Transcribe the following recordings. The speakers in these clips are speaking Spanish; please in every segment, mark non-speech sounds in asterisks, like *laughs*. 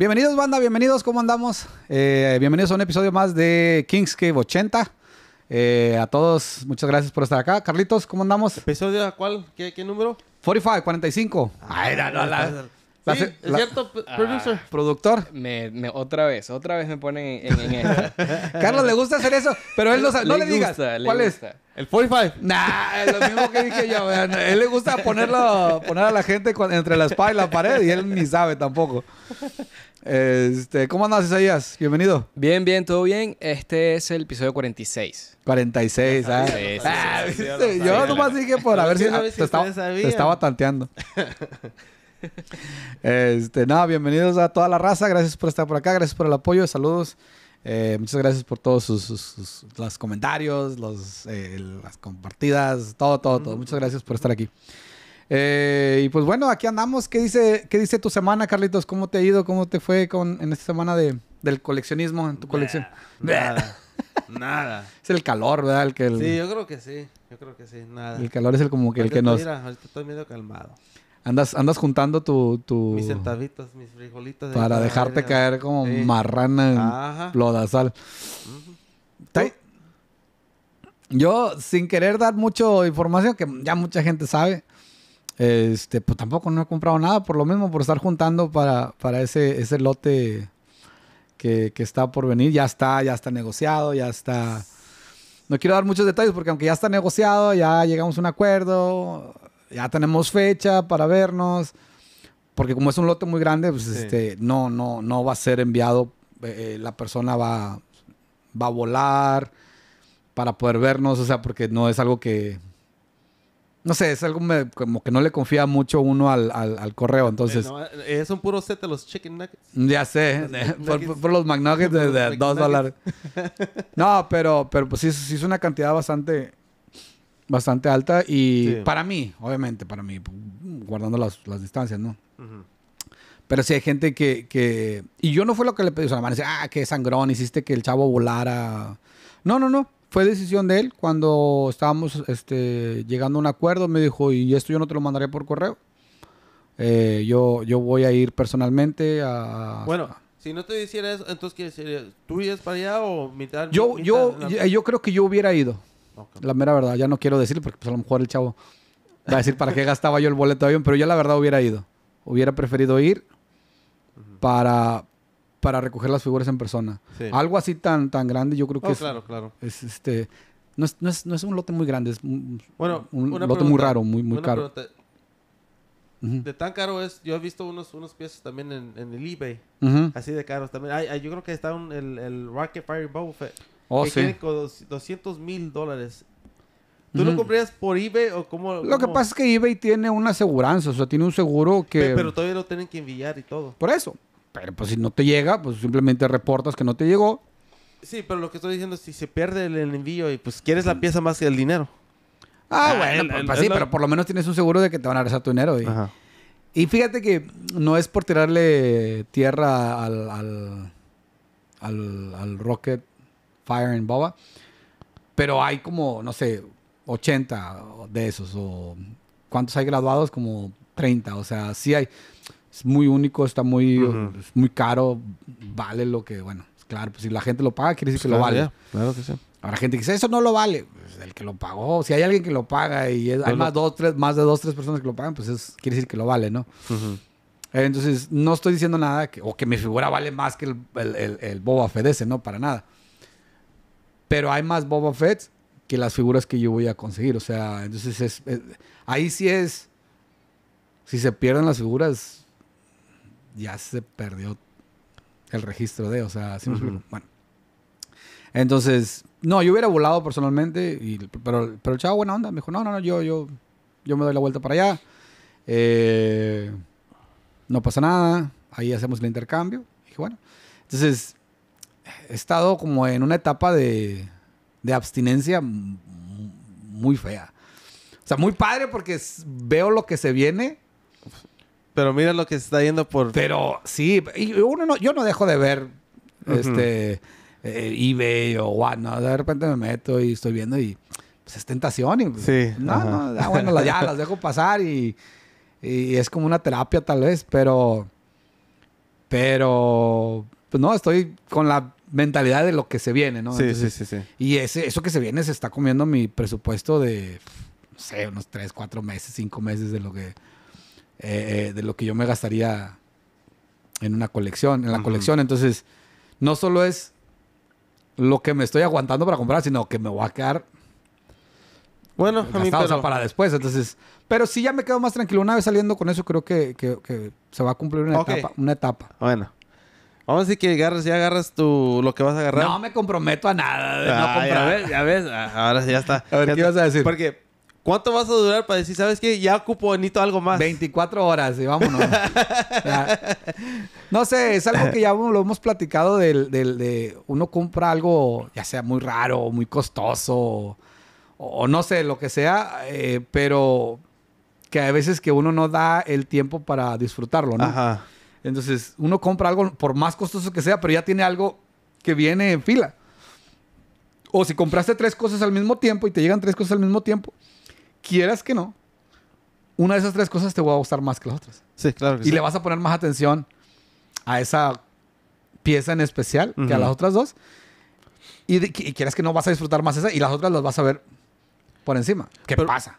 Bienvenidos, banda, bienvenidos, ¿cómo andamos? Eh, bienvenidos a un episodio más de Cave 80. Eh, a todos, muchas gracias por estar acá. Carlitos, ¿cómo andamos? ¿Episodio cuál? ¿Qué, número? 45, 45. Ah, no, no, la sí, es cierto, ah. producer. productor. otra vez, otra vez me ponen en, en, *laughs* Carlos le gusta hacer eso, pero él no sabe. No le, digas. ¿Cuál le gusta. es? El 45. Nah, lo mismo que dije yo. Él le gusta ponerlo, poner a la gente entre la espada y la pared y él ni sabe tampoco. Este, ¿Cómo andas, Isaías? Bienvenido. Bien, bien, todo bien. Este es el episodio 46. 46, ¿ah? ah yo nomás dije por a ver si, te, te estaba tanteando. *laughs* este, nada, bienvenidos a toda la raza. Gracias por estar por acá. Gracias por el apoyo. Saludos. Eh, muchas gracias por todos sus, los comentarios, los, eh, las compartidas, todo, todo, todo. Muchas gracias por estar aquí. Eh, y pues bueno, aquí andamos. ¿Qué dice, ¿Qué dice tu semana, Carlitos? ¿Cómo te ha ido? ¿Cómo te fue con, en esta semana de, del coleccionismo en tu colección? nada. *laughs* nada. Es el calor, ¿verdad? El que el, sí, yo creo que sí. Yo creo que sí. Nada. El calor es el como que el que nos. Mira, estoy medio calmado. Andas, andas juntando tu, tu... Mis centavitos, mis frijolitos. para dejarte caer como marrana en plodasal. Yo, sin querer dar mucho información, que ya mucha gente sabe, este, pues tampoco no he comprado nada, por lo mismo, por estar juntando para, para ese, ese lote que, que está por venir. Ya está, ya está negociado, ya está... No quiero dar muchos detalles porque aunque ya está negociado, ya llegamos a un acuerdo, ya tenemos fecha para vernos. Porque como es un lote muy grande, pues este, no, no, no va a ser enviado. Eh, eh, la persona va, va a volar para poder vernos, o sea, porque no es algo que... No sé, es algo como que no le confía mucho uno al, correo, entonces... Eh, es un puro set de los chicken nuggets. Ya sé, *laughs* por, los McNuggets de, dos dólares. *laughs* no, pero, pero pues sí es una cantidad bastante bastante alta y para mí, obviamente, para mí, guardando las, las distancias, ¿no? Pero sí hay gente que, que, Y yo no fue lo que le pedí. O sea, me ah, qué sangrón, hiciste que el chavo volara. No, no, no. Fue decisión de él. Cuando estábamos este, llegando a un acuerdo, me dijo, y esto yo no te lo mandaré por correo. Eh, yo, yo voy a ir personalmente a... Bueno, si no te hiciera eso, entonces, ¿Tú irías para allá o mitad? Yo, yo, yo creo que yo hubiera ido. La mera verdad, ya no quiero decir porque pues, a lo mejor el chavo va a decir para qué gastaba yo el boleto de avión, pero yo la verdad hubiera ido. Hubiera preferido ir para, para recoger las figuras en persona. Algo así tan, tan grande, yo creo oh, que es, claro, claro. este no es, un lote muy grande, es un, lote muy raro, muy, muy caro. De tan caro es, yo he visto unos, unos piezas también en, el eBay, así de caros también. yo creo que está el, el Rocket Fire Boba 200 mil dólares. ¿Tú lo comprarías por eBay o cómo? Lo que pasa es que eBay tiene una aseguranza, o sea, tiene un seguro que... Pero, todavía lo tienen que enviar y todo. Por eso. Pero pues si no te llega, pues simplemente reportas que no te llegó. Sí, pero lo que estoy diciendo es si se pierde el envío y pues quieres la pieza más que el dinero. Ah, ah bueno, pues, pues sí, pero por lo menos tienes un seguro de que te van a regresar tu dinero. Y, fíjate que no es por tirarle tierra al, al Rocket Fire and Boba. Pero hay como, no sé, 80 de esos. O ¿Cuántos hay graduados? Como 30. O sea, sí hay. Es muy único, está muy, muy caro, vale lo que, bueno, pues claro, pues si la gente lo paga, quiere decir pues que lo vale. claro que sí. Ahora, gente que dice, eso no lo vale. Pues, el que lo pagó, si hay alguien que lo paga y hay más, dos, tres, más de dos, tres personas que lo pagan, pues quiere decir que lo vale, ¿no? Entonces, no estoy diciendo nada o que mi figura vale más que el, el, el, Boba Fedece, no, para nada. Pero hay más Boba Fett que las figuras que yo voy a conseguir. O sea, entonces es, ahí sí es. Si se pierden las figuras, ya se perdió el registro de. O sea, bueno. Entonces, no, yo hubiera volado personalmente, pero, pero el chavo buena onda me dijo, no, no, no, yo, yo, yo me doy la vuelta para allá. Eh, no pasa nada, ahí hacemos el intercambio. dije, bueno. Entonces, he estado como en una etapa de, abstinencia muy fea. O sea, muy padre porque veo lo que se viene. Pero mira lo que se está yendo por. Pero sí, uno no, yo no dejo de ver este eh, eBay o no De repente me meto y estoy viendo y pues es tentación. Y, pues, sí. No, no, ah, bueno, ya las dejo pasar y, y es como una terapia tal vez, pero. Pero. Pues, no, estoy con la mentalidad de lo que se viene, ¿no? Sí, sí, sí, Y ese, eso que se viene se está comiendo mi presupuesto de, no sé, unos tres, cuatro meses, cinco meses de lo que, eh, eh, de lo que yo me gastaría en una colección, en la colección. Entonces, no solo es lo que me estoy aguantando para comprar, sino que me voy a quedar bueno, a mí, para después. Entonces, pero sí ya me quedo más tranquilo. Una vez saliendo con eso, creo que, se va a cumplir una etapa. Una etapa. Bueno. Vamos a decir que agarras, ya agarras tu, lo que vas a agarrar. No me comprometo a nada. Ah, ya ves, ah. *laughs* ahora sí, ya está. ¿qué ibas a decir? Porque, ¿cuánto vas a durar para decir, sabes qué? Ya ocupo bonito algo más. 24 horas y vámonos. *laughs* no sé, es algo que ya lo hemos platicado del, de uno compra algo, ya sea muy raro, muy costoso, o, no sé, lo que sea, eh, pero que a veces que uno no da el tiempo para disfrutarlo, ¿no? Ajá. Entonces, uno compra algo por más costoso que sea, pero ya tiene algo que viene en fila. O si compraste tres cosas al mismo tiempo y te llegan tres cosas al mismo tiempo, quieras que no, una de esas tres cosas te va a gustar más que las otras. Sí, claro. y le vas a poner más atención a esa pieza en especial que a las otras dos. Y, quieras que no vas a disfrutar más esa y las otras las vas a ver por encima. ¿Qué pasa?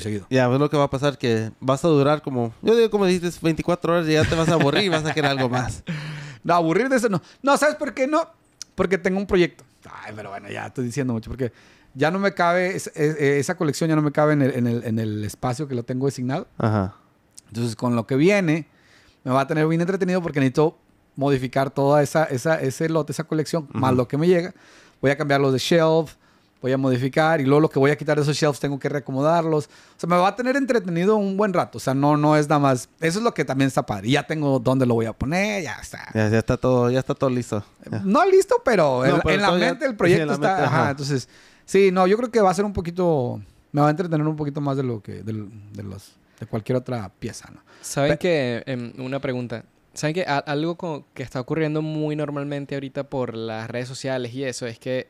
seguido. Ya, ver lo que va a pasar, que vas a durar como, yo digo como dijiste, 24 horas y ya te vas a aburrir y vas a querer algo más. *laughs* No, aburrir de eso no. No, ¿sabes por qué no? Porque tengo un proyecto. Ay, pero bueno, ya estoy diciendo mucho, porque ya no me cabe, eh, esa colección ya no me cabe en el, espacio que lo tengo designado. Ajá. Entonces, con lo que viene, me va a tener bien entretenido porque necesito modificar toda esa, ese lote, esa colección, más lo que me llega. Voy a cambiar los de shelf, voy a modificar y luego lo que voy a quitar de esos shelves tengo que reacomodarlos. O sea, me va a tener entretenido un buen rato. O sea, no, no es nada más. Eso es lo que también está padre. Ya tengo dónde lo voy a poner, ya está. Ya, está todo, ya está todo listo. No listo, pero, en, la mente el *laughs* proyecto está. ajá. Entonces, sí, no, yo creo que va a ser un poquito. Me va a entretener un poquito más de lo que. de, los. de cualquier otra pieza, ¿no? Saben que. Em, una pregunta. ¿Saben que algo que está ocurriendo muy normalmente ahorita por las redes sociales y eso es que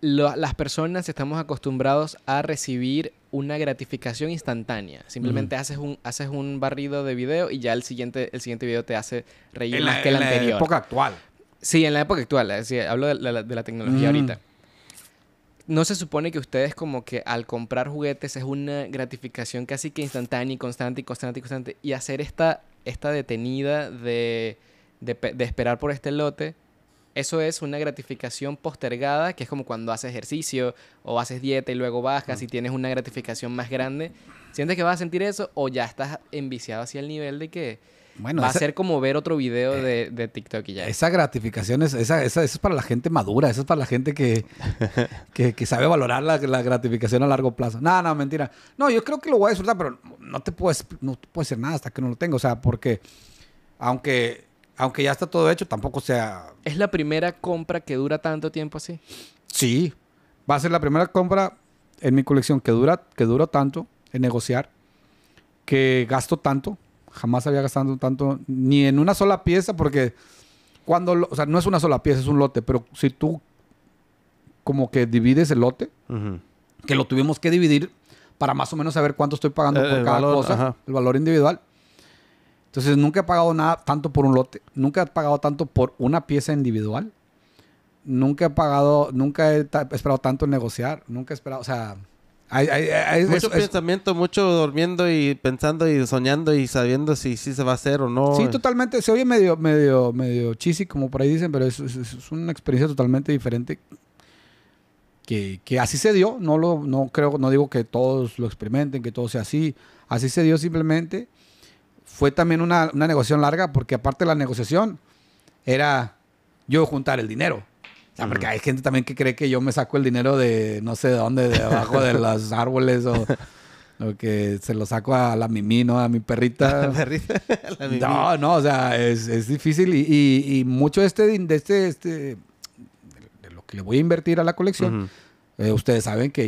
las personas estamos acostumbrados a recibir una gratificación instantánea. Simplemente haces, un, haces un barrido de video y ya el siguiente, el siguiente video te hace reír más que el anterior. En la época actual. Sí, en la época actual. Eh, hablo de la, tecnología mm. ahorita. ¿No se supone que ustedes como que al comprar juguetes es una gratificación casi que instantánea y constante y constante y constante? Y hacer esta, esta detenida de, de, de esperar por este lote eso es una gratificación postergada, que es como cuando haces ejercicio o haces dieta y luego bajas y tienes una gratificación más grande. ¿Sientes que vas a sentir eso o ya estás enviciado hacia el nivel de que bueno, va a ser como ver otro video eh, de, TikTok y ya? Esa gratificación, es, esa, esa, es para la gente madura, eso es para la gente que, *laughs* que, sabe valorar la, gratificación a largo plazo. no, no, mentira. No, yo creo que lo voy a disfrutar, pero no te puedes, no te puedo nada hasta que no lo tengo O sea, porque aunque aunque ya está todo hecho, tampoco sea... ¿Es la primera compra que dura tanto tiempo así? Sí, va a ser la primera compra en mi colección que dura, que tanto en negociar, que gasto tanto, jamás había gastado tanto, ni en una sola pieza, porque cuando, o sea, no es una sola pieza, es un lote, pero si tú como que divides el lote, que lo tuvimos que dividir para más o menos saber cuánto estoy pagando eh, por cada cosa, el valor individual, entonces nunca he pagado nada tanto por un lote, nunca he pagado tanto por una pieza individual, nunca he pagado, nunca he esperado tanto en negociar, nunca he esperado, o sea, hay, mucho pensamiento, mucho durmiendo y pensando y soñando y sabiendo si, si se va a hacer o no. Sí, totalmente. Se oye medio, medio, medio cheesy, como por ahí dicen, pero es, una experiencia totalmente diferente. Que, que, así se dio. No lo, no creo, no digo que todos lo experimenten, que todo sea así. Así se dio simplemente fue también una, una negociación larga porque aparte de la negociación era yo juntar el dinero. porque hay gente también que cree que yo me saco el dinero de no sé de dónde, de abajo de *laughs* los árboles o, que se lo saco a la mimí, ¿no? A mi perrita. *laughs* ¿La *laughs* No, no, o sea, es, es difícil y, y, mucho este, de este, este, de lo que le voy a invertir a la colección, eh, ustedes saben que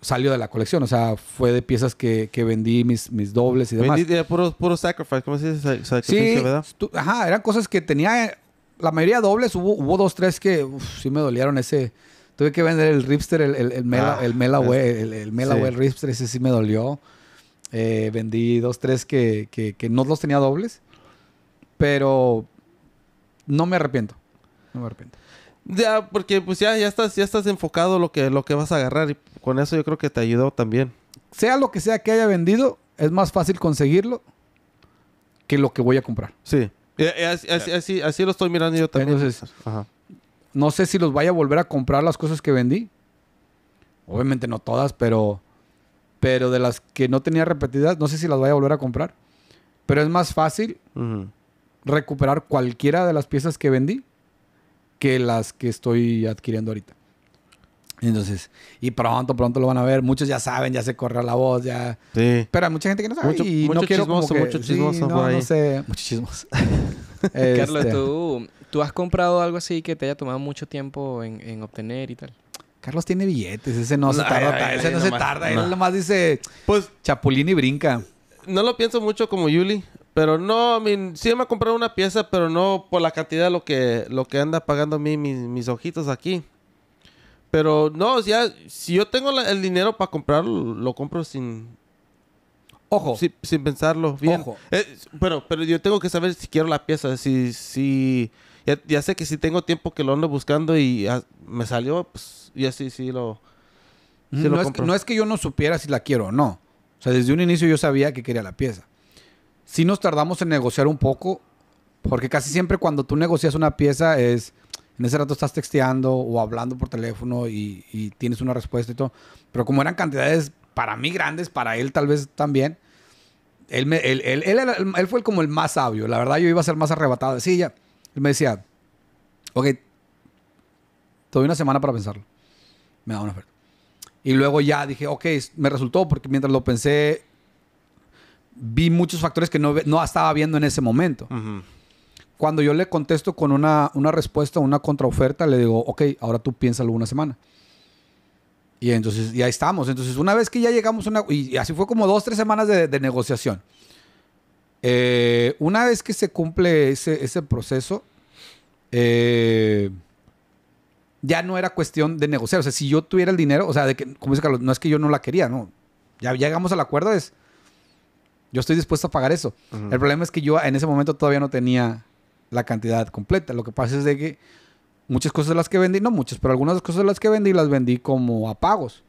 salió de la colección. O sea, fue de piezas que, que vendí mis, mis dobles y demás. Vendí de eh, puro, puro sacrifice, ¿cómo se dice? sí, ¿verdad? ajá, eran cosas que tenía. Eh, la mayoría dobles, hubo, dos, tres que sí me dolieron ese. Tuve que vender el Ripster, el, el, el Mela, ah, el el Ripster, ese sí me dolió. Eh, vendí dos, tres que, que, que no los tenía dobles. Pero no me arrepiento. No me arrepiento. Ya, porque pues ya, ya estás, ya estás enfocado lo que, lo que vas a agarrar y con eso yo creo que te ayudó también. Sea lo que sea que haya vendido, es más fácil conseguirlo que lo que voy a comprar. Sí. Eh, eh, así, así, lo estoy mirando yo también. No sé si los vaya a volver a comprar las cosas que vendí. Obviamente no todas, pero, pero de las que no tenía repetidas, no sé si las voy a volver a comprar. Pero es más fácil recuperar cualquiera de las piezas que vendí que las que estoy adquiriendo ahorita. Entonces, y pronto, pronto lo van a ver. Muchos ya saben, ya se corre la voz, ya. Sí. Pero hay mucha gente que no sabe. Mucho, y no que, mucho chismoso sé. Mucho *laughs* *laughs* Carlos, este. ¿tú, ¿tú has comprado algo así que te haya tomado mucho tiempo en, obtener y tal? Carlos tiene billetes, ese no, se tarda, ese no se tarda. Él nomás dice, pues, chapulín y brinca no lo pienso mucho como Yuli. Pero no, I sí me ha comprado una pieza, pero no por la cantidad de lo que, lo que anda pagando a mí mis, ojitos aquí. Pero no, sea si yo tengo el dinero para comprarlo, lo compro sin. Ojo. Sin, pensarlo bien. Eh, pero, pero yo tengo que saber si quiero la pieza. Si. si ya, sé que si tengo tiempo que lo ando buscando y me salió, pues ya sí, sí lo. Mm, no es que yo no supiera si la quiero o no. O sea, desde un inicio yo sabía que quería la pieza. Si nos tardamos en negociar un poco, porque casi siempre cuando tú negocias una pieza es, en ese rato estás texteando o hablando por teléfono y, tienes una respuesta y todo. Pero como eran cantidades para mí grandes, para él tal vez también, él, fue como el más sabio. La verdad, yo iba a ser más arrebatado. Sí, ya. Él me decía, ok, te doy una semana para pensarlo. Me da una oferta. Y luego ya dije, ok, me resultó porque mientras lo pensé, vi muchos factores que no, no estaba viendo en ese momento. Cuando yo le contesto con una, una respuesta, una contraoferta, le digo, ok, ahora tú piénsalo una semana. Y entonces, ya estamos. Entonces, una vez que ya llegamos a una... Y así fue como dos, tres semanas de, negociación. Eh, una vez que se cumple ese, ese proceso, eh, ya no era cuestión de negociar. O sea, si yo tuviera el dinero, o sea, de que, como dice Carlos, no es que yo no la quería, no. Ya llegamos al acuerdo, es. Yo estoy dispuesto a pagar eso. El problema es que yo en ese momento todavía no tenía la cantidad completa. Lo que pasa es de que muchas cosas de las que vendí, no muchas, pero algunas cosas de las que vendí las vendí como a pagos.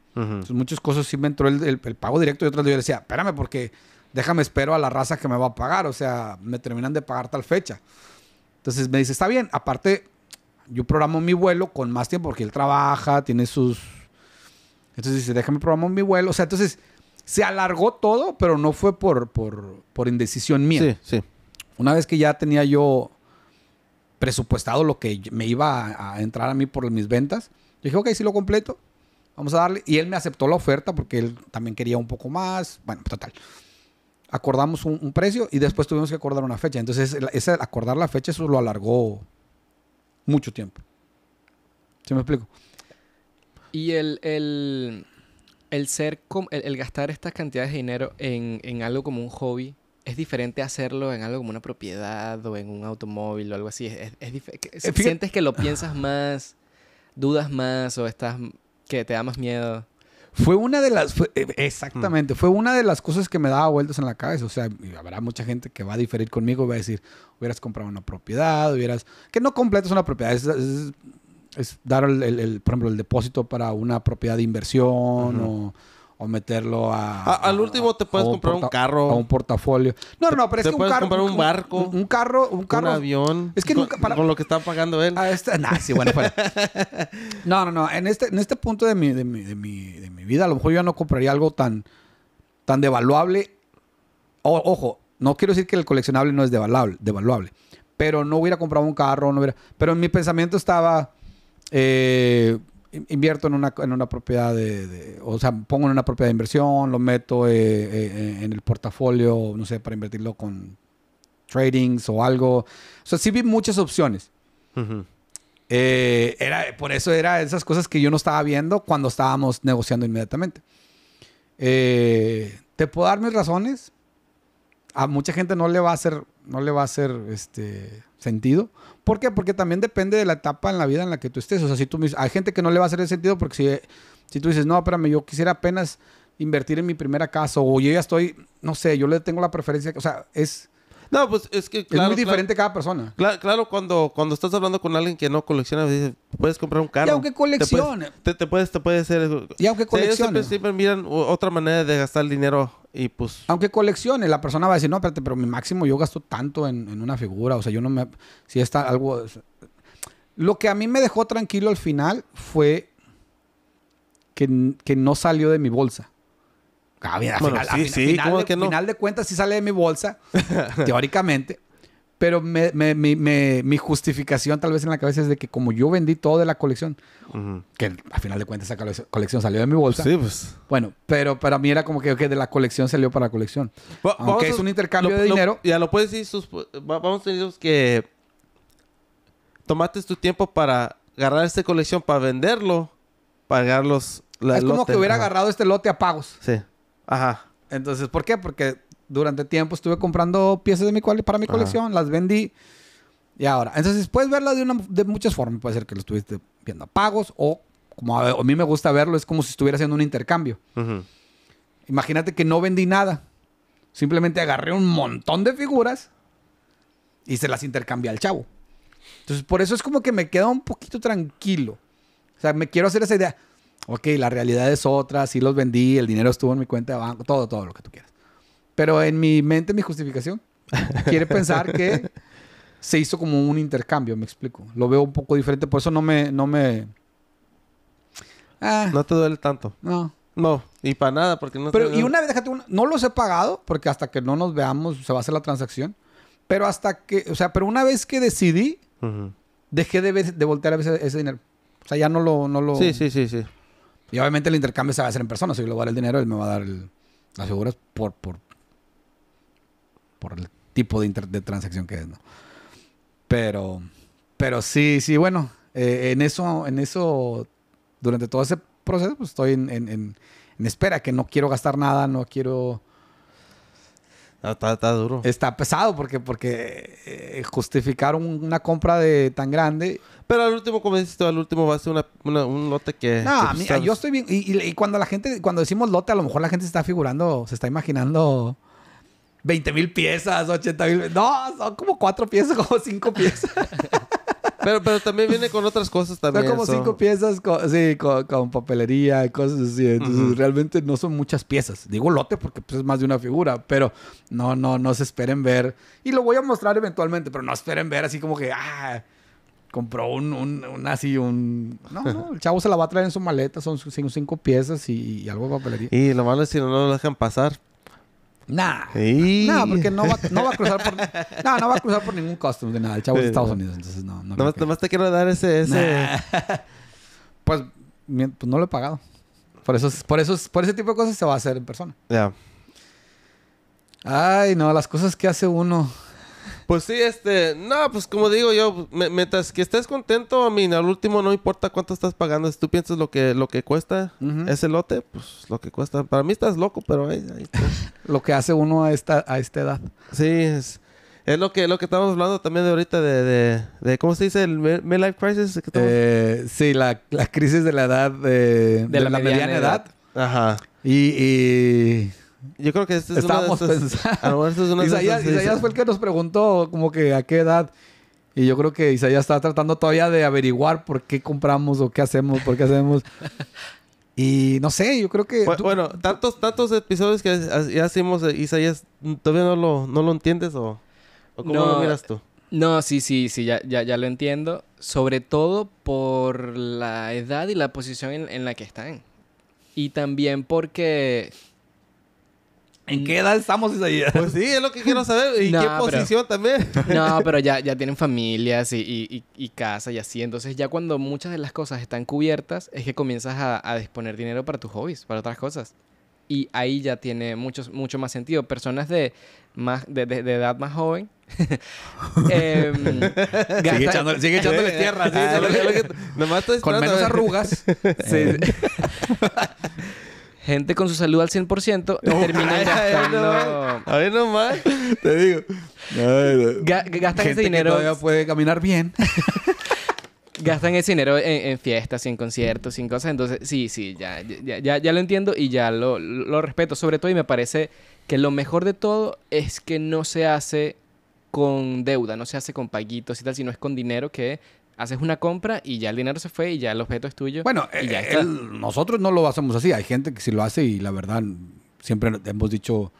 muchas cosas sí me entró el, pago directo y otras yo decía, espérame, porque déjame espero a la raza que me va a pagar. O sea, me terminan de pagar tal fecha. Entonces me dice, está bien, aparte yo programo mi vuelo con más tiempo porque él trabaja, tiene sus... Entonces dice, déjame programar mi vuelo. O sea, entonces se alargó todo, pero no fue por, por, por indecisión mía. Sí, sí. Una vez que ya tenía yo presupuestado lo que me iba a, entrar a mí por mis ventas, yo dije, ok, sí lo completo, vamos a darle. Y él me aceptó la oferta porque él también quería un poco más. Bueno, total. Acordamos un, precio y después tuvimos que acordar una fecha. Entonces, acordar la fecha, eso lo alargó mucho tiempo. ¿Se me explico? Y el, el, ser, el, gastar estas cantidades de dinero en, algo como un hobby, es diferente a hacerlo en algo como una propiedad o en un automóvil o algo así. Es, eh, ¿Sientes que lo piensas más, dudas más o estás que te da más miedo? fue una de las. Eh, exactamente, mm. fue una de las cosas que me daba vueltas en la cabeza. O sea, habrá mucha gente que va a diferir conmigo y va a decir: hubieras comprado una propiedad, hubieras. Que no completas una propiedad, es, dar, el, por ejemplo, el depósito para una propiedad de inversión o o meterlo a. al último te puedes comprar un, carro. A un portafolio. No, no, pero es que un puedes comprar un barco. Un, carro, un carro. Un avión. Es que nunca. Para, con lo que está pagando él. Ah, este, sí, bueno, *laughs* no, no, no. En este, en este punto de mi, vida, a lo mejor yo no compraría algo tan, tan devaluable. ojo, no quiero decir que el coleccionable no es devaluable, devaluable pero no hubiera comprado un carro, no hubiera. Pero en mi pensamiento estaba. Eh, invierto en una, propiedad de, o sea, pongo en una propiedad de inversión, lo meto eh, eh, en el portafolio, no sé, para invertirlo con tradings o algo. O sea, sí vi muchas opciones. Eh, por eso era esas cosas que yo no estaba viendo cuando estábamos negociando inmediatamente. Te puedo dar mis razones. A mucha gente no le va a hacer, no le va a hacer este, sentido. ¿Por qué? Porque también depende de la etapa en la vida en la que tú estés. O sea, si tú hay gente que no le va a hacer el sentido porque si, si tú dices, no, espérame, yo quisiera apenas invertir en mi primera casa o yo ya estoy, no sé, yo le tengo la preferencia, o sea, es no, pues es que es muy diferente cada persona. Claro, cuando, cuando estás hablando con alguien que no colecciona, pues, dices, puedes comprar un carro. Y aunque coleccione. Te, te puedes, te puede ser. Y aunque coleccione. ellos siempre, miran otra manera de gastar el dinero y pues. Aunque coleccione, la persona va a decir, no, espérate, pero mi máximo yo gasto tanto en, una figura. O sea, yo no me. Si está algo. Lo que a mí me dejó tranquilo al final fue que no salió de mi bolsa final, de, cuentas sí sale de mi bolsa, *laughs* teóricamente. Pero mi justificación tal vez en la cabeza es de que como yo vendí todo de la colección, que a final de cuentas esa colección salió de mi bolsa. Sí, pues. Bueno, pero para mí era como que de la colección salió para la colección. Aunque es un intercambio de dinero. ya lo puedes decir, vamos a decir que tomaste tu tiempo para agarrar esta colección, para venderlo, pagar los... es como que hubiera agarrado este lote a pagos. Sí. Ajá. Entonces, ¿por qué? Porque durante tiempo estuve comprando piezas de mi para mi colección, las vendí. Y ahora, entonces puedes verlas de, muchas formas. Puede ser que lo estuviste viendo a pagos o, como a, mí me gusta verlo, es como si estuviera haciendo un intercambio. Imagínate que no vendí nada. Simplemente agarré un montón de figuras y se las intercambié al chavo. Entonces, por eso es como que me queda un poquito tranquilo. O sea, me quiero hacer esa idea ok, la realidad es otra, sí los vendí, el dinero estuvo en mi cuenta de banco, todo, todo lo que tú quieras. Pero en mi mente, mi justificación quiere pensar que *laughs* se hizo como un intercambio, me explico. Lo veo un poco diferente, por eso no me... No, me... Ah, no te duele tanto. No. No, y para nada, porque no... Pero, y una vez, déjate no los he pagado, porque hasta que no nos veamos se va a hacer la transacción. Pero hasta que, o sea, pero una vez que decidí, dejé de, voltear a veces ese dinero. O sea, ya no lo... No lo... Sí, sí, sí, sí. Y obviamente el intercambio se va a hacer en persona. Si yo le voy a dar el dinero, él me va a dar las figuras por, por, por el tipo de, de transacción que es, ¿no? Pero, pero sí, sí, bueno, eh, en eso, en eso, durante todo ese proceso, pues estoy en espera, que no quiero gastar nada, no quiero está, duro. Está pesado porque, porque eh, justificaron una compra de tan grande. Pero al último, como dices al último va a ser un lote que... No, mí yo estoy bien... Y, cuando la gente, cuando decimos lote, a lo mejor la gente se está figurando, se está imaginando... 20 mil piezas, 80 mil. No, son como cuatro piezas, *laughs* como cinco piezas. Pero, pero también viene con otras cosas también. Son como cinco piezas con, sí, con, papelería y cosas así. Entonces, realmente no son muchas piezas. Digo lote porque pues, es más de una figura, pero no, no, no se esperen ver. Y lo voy a mostrar eventualmente, pero no esperen ver así como que, ah, compró un, un, así, un... No, no, el chavo se la va a traer en su maleta, son cinco, cinco piezas y, y algo de papelería. Y lo malo es si no lo dejan pasar, Nah. porque no va, no va, a cruzar por. no va a cruzar por ningún costume de nada. El chavo es de Estados Unidos, entonces no. no nomás, te quiero dar ese. *laughs* Pues, pues, no lo he pagado. Por eso, por eso, por ese tipo de cosas se va a hacer en persona. Ya. Ay, no, las cosas que hace uno. Pues sí, este, no, pues como digo yo, mientras que estés contento, a mí al último no importa cuánto estás pagando, si tú piensas lo que lo que cuesta ese lote, pues lo que cuesta. Para mí estás loco, pero ahí, *laughs* lo que hace uno a esta a esta edad. Sí, es, es lo que lo que estamos hablando también de ahorita de, de, ¿cómo se dice? el midlife crisis eh, sí, la, crisis de la edad eh, de, la, mediana, edad. Ajá. y yo creo que este es una uno de pensando. Isaías, fue el que nos preguntó como que a qué edad. Y yo creo que Isaías está tratando todavía de averiguar por qué compramos o qué hacemos, por qué hacemos. *laughs* Y no sé, yo creo que... Bueno, bueno tantos, tantos episodios que ya hacemos, eh, Isaías, ¿todavía no lo, no lo entiendes o, cómo lo miras tú? No, sí, sí, sí, ya, ya, ya, lo entiendo. Sobre todo por la edad y la posición en, en la que están. Y también porque ¿En qué edad estamos, Isaías? Pues sí, es lo que quiero saber. ¿Y qué posición también? no, *laughs* pero ya, ya tienen familias y, y, y, casa y así. Entonces, ya cuando muchas de las cosas están cubiertas, es que comienzas a, a disponer dinero para tus hobbies, para otras cosas. Y ahí ya tiene mucho, mucho más sentido. Personas de, más, de, edad más joven. *laughs* Em, sigue, echándole, *laughs* sigue, echándole, ah, tierra. nomás estás Con menos arrugas gente con su salud al 100% *laughs* termina gastando. a ver nomás, te digo. gastan ese dinero. Que todavía puede caminar bien. *laughs* gastan ese dinero en, fiestas, en conciertos, en cosas. Entonces, sí, sí, ya, ya, ya, lo entiendo y ya lo respeto. Sobre todo, y me parece que lo mejor de todo es que no se hace con deuda, no se hace con paguitos y tal, sino es con dinero que haces una compra y ya el dinero se fue y ya el objeto es tuyo. Bueno, eh, nosotros no lo hacemos así. Hay gente que sí lo hace y la verdad siempre hemos dicho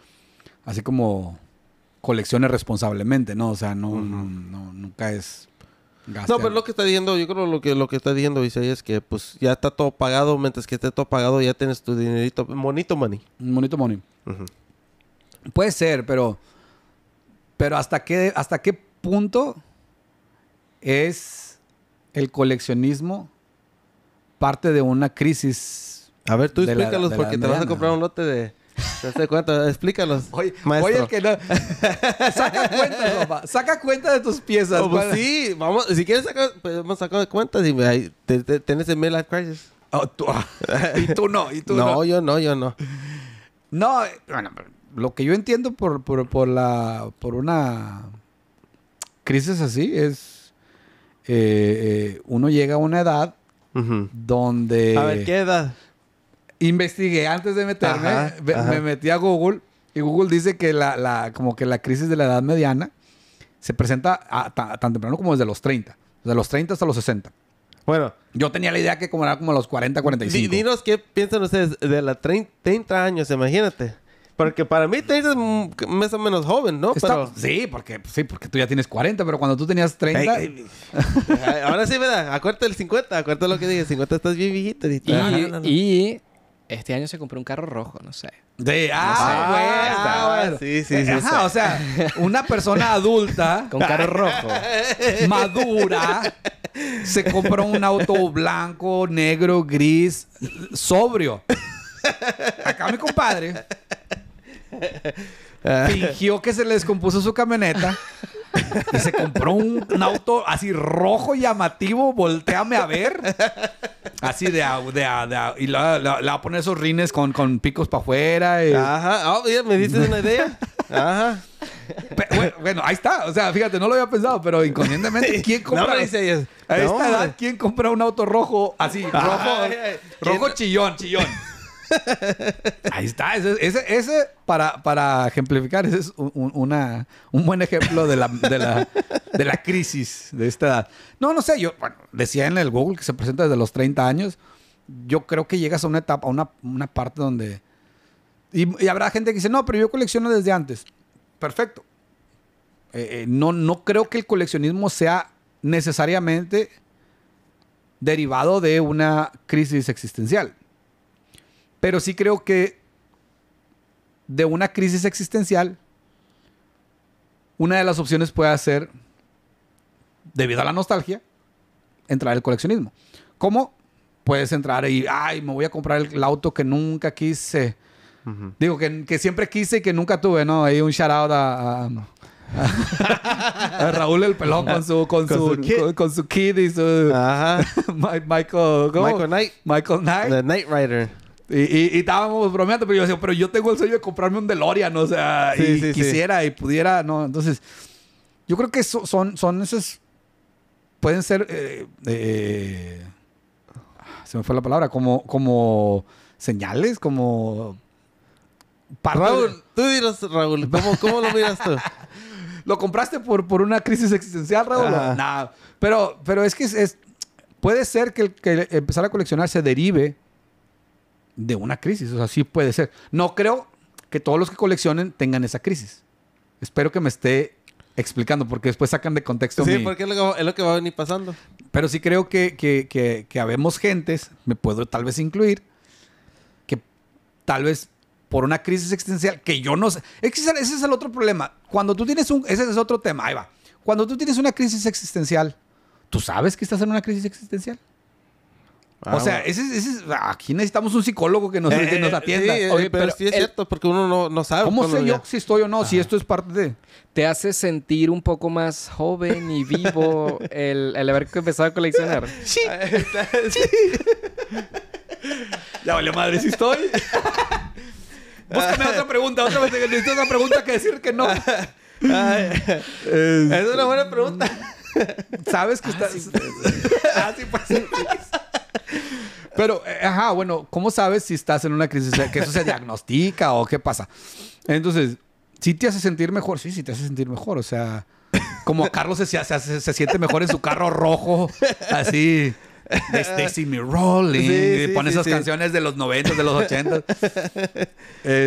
así como colecciones responsablemente, ¿no? O sea, no, nunca es gasto. No, pero lo que está diciendo, yo creo lo que lo que está diciendo dice es que pues ya está todo pagado, mientras que esté todo pagado ya tienes tu dinerito, monito money. Monito money. Puede ser, pero pero hasta qué hasta qué punto es el coleccionismo parte de una crisis. A ver, tú explícalos porque te vas a comprar un lote de... ¿Te das cuenta? Explícalos. Oye, el que no. *laughs* saca cuentas, papá. Saca cuenta de tus piezas. Pues sí, vamos. Si quieres sacar, pues vamos a cuentas y el midlife crisis. Oh, tú, ah, y tú no, y tú *laughs* no. No, yo no, yo no. No, eh, bueno, lo que yo entiendo por, por, por, la, por una crisis así es eh, eh, uno llega a una edad donde... A ver, ¿qué edad? Investigué antes de meterme, me, metí a Google y Google dice que la, como que la crisis de la edad mediana se presenta tan temprano como desde los 30, desde los 30 hasta los 60. Bueno. Yo tenía la idea que como era como los 40, 45. Dinos qué piensan ustedes de los 30, 30 años, imagínate. Porque para mí te dices mm, más o menos joven, ¿no? Sí, porque pues, sí, porque tú ya tienes 40, pero cuando tú tenías 30. *laughs* ahora sí, ¿verdad? Acuérdate del 50, acuérdate lo que dije, 50 estás bien viejito. Y, este año se compró un carro rojo, no sé. De, ah, ah, ah bueno, Sí, sí, eh, Ajá, o sea, una persona adulta. *laughs* con carro rojo. madura. Se compró un auto blanco, negro, gris, sobrio. Acá mi compadre *laughs* Fingió que se le descompuso su camioneta. Y se compró un, auto así rojo llamativo, volteame a ver. Así de... de, y le va a poner esos rines con, con picos para afuera. Eh. Ajá. Ah, me diste una idea. Ajá. bueno, ahí está. O sea, fíjate, no lo había pensado, pero inconscientemente, ¿quién compra? a esta ¿quién compra un auto rojo así? Rojo, rojo chillón, chillón. Ahí está. Ese, para, ejemplificar, ese es un, una, un buen ejemplo de la, de la, crisis de esta edad. No, no sé. Yo bueno, decía en el Google que se presenta desde los 30 años. Yo creo que llegas a una etapa, a una, parte donde... Y, habrá gente que dice, no, pero yo colecciono desde antes. Perfecto. Eh, eh, no, no creo que el coleccionismo sea necesariamente derivado de una crisis existencial. Pero sí creo que de una crisis existencial, una de las opciones puede ser, debido a la nostalgia, entrar al coleccionismo. ¿Cómo? Puedes entrar y, ay, me voy a comprar el, auto que nunca quise. Digo, que, siempre quise y que nunca tuve, ¿no? Ahí un shout out a, *laughs* Raúl el pelón con su con, su, Con, su y su *laughs* Michael Michael Knight Michael Knight The Knight Rider y, estábamos bromeando, pero yo decía, pero yo tengo el sueño de comprarme un DeLorean, o sea, quisiera y pudiera, ¿no? Entonces, yo creo que son, son esas. Pueden ser. Eh, eh, se me fue la palabra, como, como señales, como. Raúl, tú dirás, Raúl, ¿cómo, lo miras tú? *laughs* ¿Lo compraste por, por una crisis existencial, Raúl? No, pero, pero es que puede ser que, el, que empezar a coleccionar se derive de una crisis. O sea, sí puede ser. No creo que todos los que coleccionen tengan esa crisis. Espero que me esté explicando, porque después sacan de contexto. Sí, porque es lo, que, va a venir pasando. Pero sí creo que, habemos gentes, me puedo tal vez incluir, que tal vez por una crisis existencial que yo no sé. Ese es el otro problema. Cuando tú tienes un. Ese es otro tema, Cuando tú tienes una crisis existencial, ¿tú sabes que estás en una crisis existencial? Ah, o sea, ese, aquí necesitamos un psicólogo que nos, eh, eh, atienda. Sí, pero, sí es cierto, porque uno no, no sabe. ¿Cómo sé yo si estoy o no? Si esto es parte de... Te hace sentir un poco más joven y vivo el, el haber empezado a coleccionar. *laughs* sí. Ah, sí. *laughs* ya valió madre si estoy. *laughs* Búscame otra pregunta, otra vez. Necesito otra pregunta que decir que no. es una buena pregunta. Sabes que ah, estás... Sí, pasa pues, ah, sí, pues. *laughs* Pero, eh, ajá, bueno, ¿cómo sabes si estás en una crisis? que eso se diagnostica o qué pasa. Entonces, si ¿sí te hace sentir mejor, sí, sí te hace sentir mejor. O sea, como Carlos se, se, siente mejor en su carro rojo, así. de see me rolling. Pone esas canciones de los 90, de los 80. Este,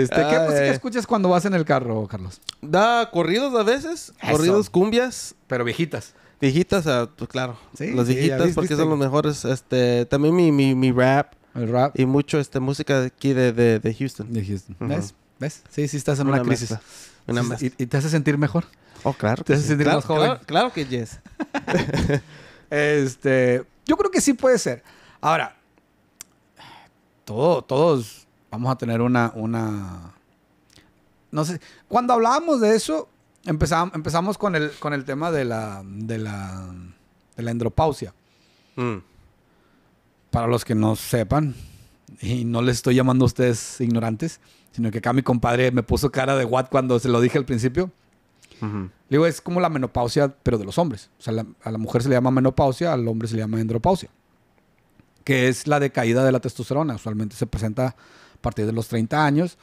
¿Qué música escuchas cuando vas en el carro, Carlos? Da corridos a veces, corridos cumbias. Pero viejitas. Viejitas, ah, pues claro. Sí, las viejitas porque son los mejores. Este, también mi, mi, mi rap. El rap. Y mucho este, música aquí de, de, de Houston. ¿Ves? ¿Ves? Sí, sí estás en una, crisis. Una ¿Y, te hace sentir mejor? Oh, claro. ¿Te hace sentir más joven? Claro, que yes. *laughs* este, yo creo que sí puede ser. Ahora, todos vamos a tener una, una... No sé, cuando hablábamos de eso, empezamos, empezamos con, el, con el tema de la, de la, de la endropausia. Mm. Para los que no sepan, y no les estoy llamando a ustedes ignorantes, sino que acá mi compadre me puso cara de what cuando se lo dije al principio. digo, es como la menopausia, pero de los hombres. O sea, a la mujer se le llama menopausia, al hombre se le llama andropausia. Que es la decaída de la testosterona. Usualmente se presenta a partir de los 30 años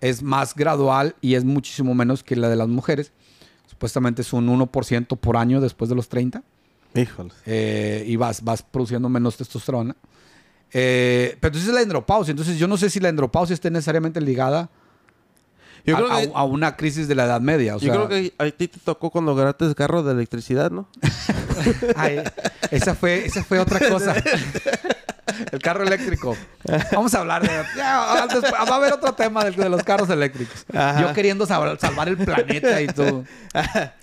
es más gradual y es muchísimo menos que la de las mujeres. Supuestamente es un 1% por año después de los 30. Híjole. Eh, y vas, vas produciendo menos testosterona. Eh, pero entonces la endropausia. Entonces yo no sé si la endropausia esté necesariamente ligada a, una crisis de la Edad Media. yo creo que a ti te tocó cuando los el carro de electricidad, ¿no? *laughs* esa, fue, esa fue otra cosa. *laughs* El carro eléctrico. Vamos a hablar de. Ya, va a haber otro tema de, los carros eléctricos. Yo queriendo salvar el planeta y tú.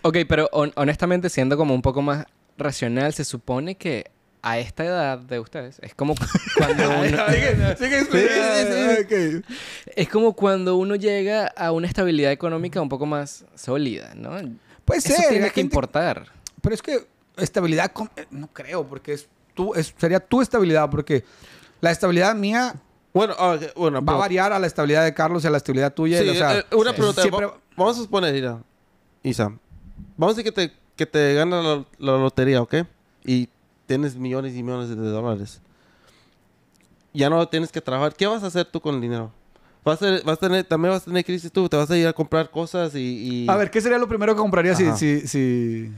ok, pero honestamente, siendo como un poco más racional, se supone que a esta edad de ustedes es como cuando *laughs* uno... es como cuando uno llega a una estabilidad económica un poco más sólida, ¿no? Puede Eso Tiene que importar. Pero es que estabilidad no creo porque es sería tu estabilidad, porque la estabilidad mía bueno, ah, bueno va a variar a la estabilidad de Carlos y a la estabilidad tuya. Eh, una vamos a suponer, Isa. Vamos a decir que te, que te gana la, lotería, ¿ok? Y tienes millones y millones de dólares. Ya no tienes que trabajar. ¿Qué vas a hacer tú con el dinero? Vas a, a tener, también vas a tener crisis tú. Te vas a ir a comprar cosas y... A ver, ¿qué sería lo primero que comprarías si, si,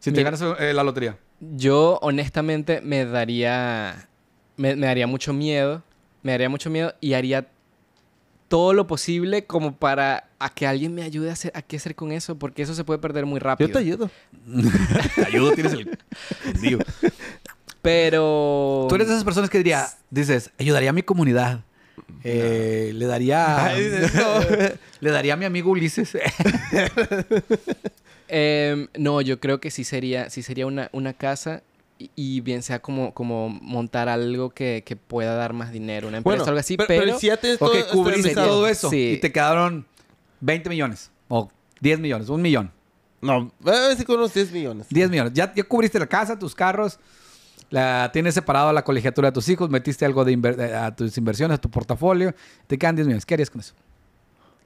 si, te ganas eh, la lotería? Yo honestamente me daría, me, daría mucho miedo, me daría mucho miedo y haría todo lo posible como para a que alguien me ayude a, hacer, qué hacer con eso, porque eso se puede perder muy rápido. Yo te ayudo. *laughs* te ayudo, tienes el... Digo. Pero... Tú eres de esas personas que diría, dices, ayudaría a mi comunidad. Eh, le daría... *laughs* *laughs* le daría a mi amigo Ulises. Em, no, yo creo que sí sería, sí sería una, una casa y, bien sea como, como montar algo que, pueda dar más dinero, una empresa algo así, pero, si ya todo, eso y te quedaron 20 millones o 10 millones, un millón. No, ver si con unos 10 millones. 10 millones. Ya, cubriste la casa, tus carros, la tienes separado la colegiatura de tus hijos, metiste algo de eh, a tus inversiones, a tu portafolio, te quedan 10 millones. ¿Qué harías con eso?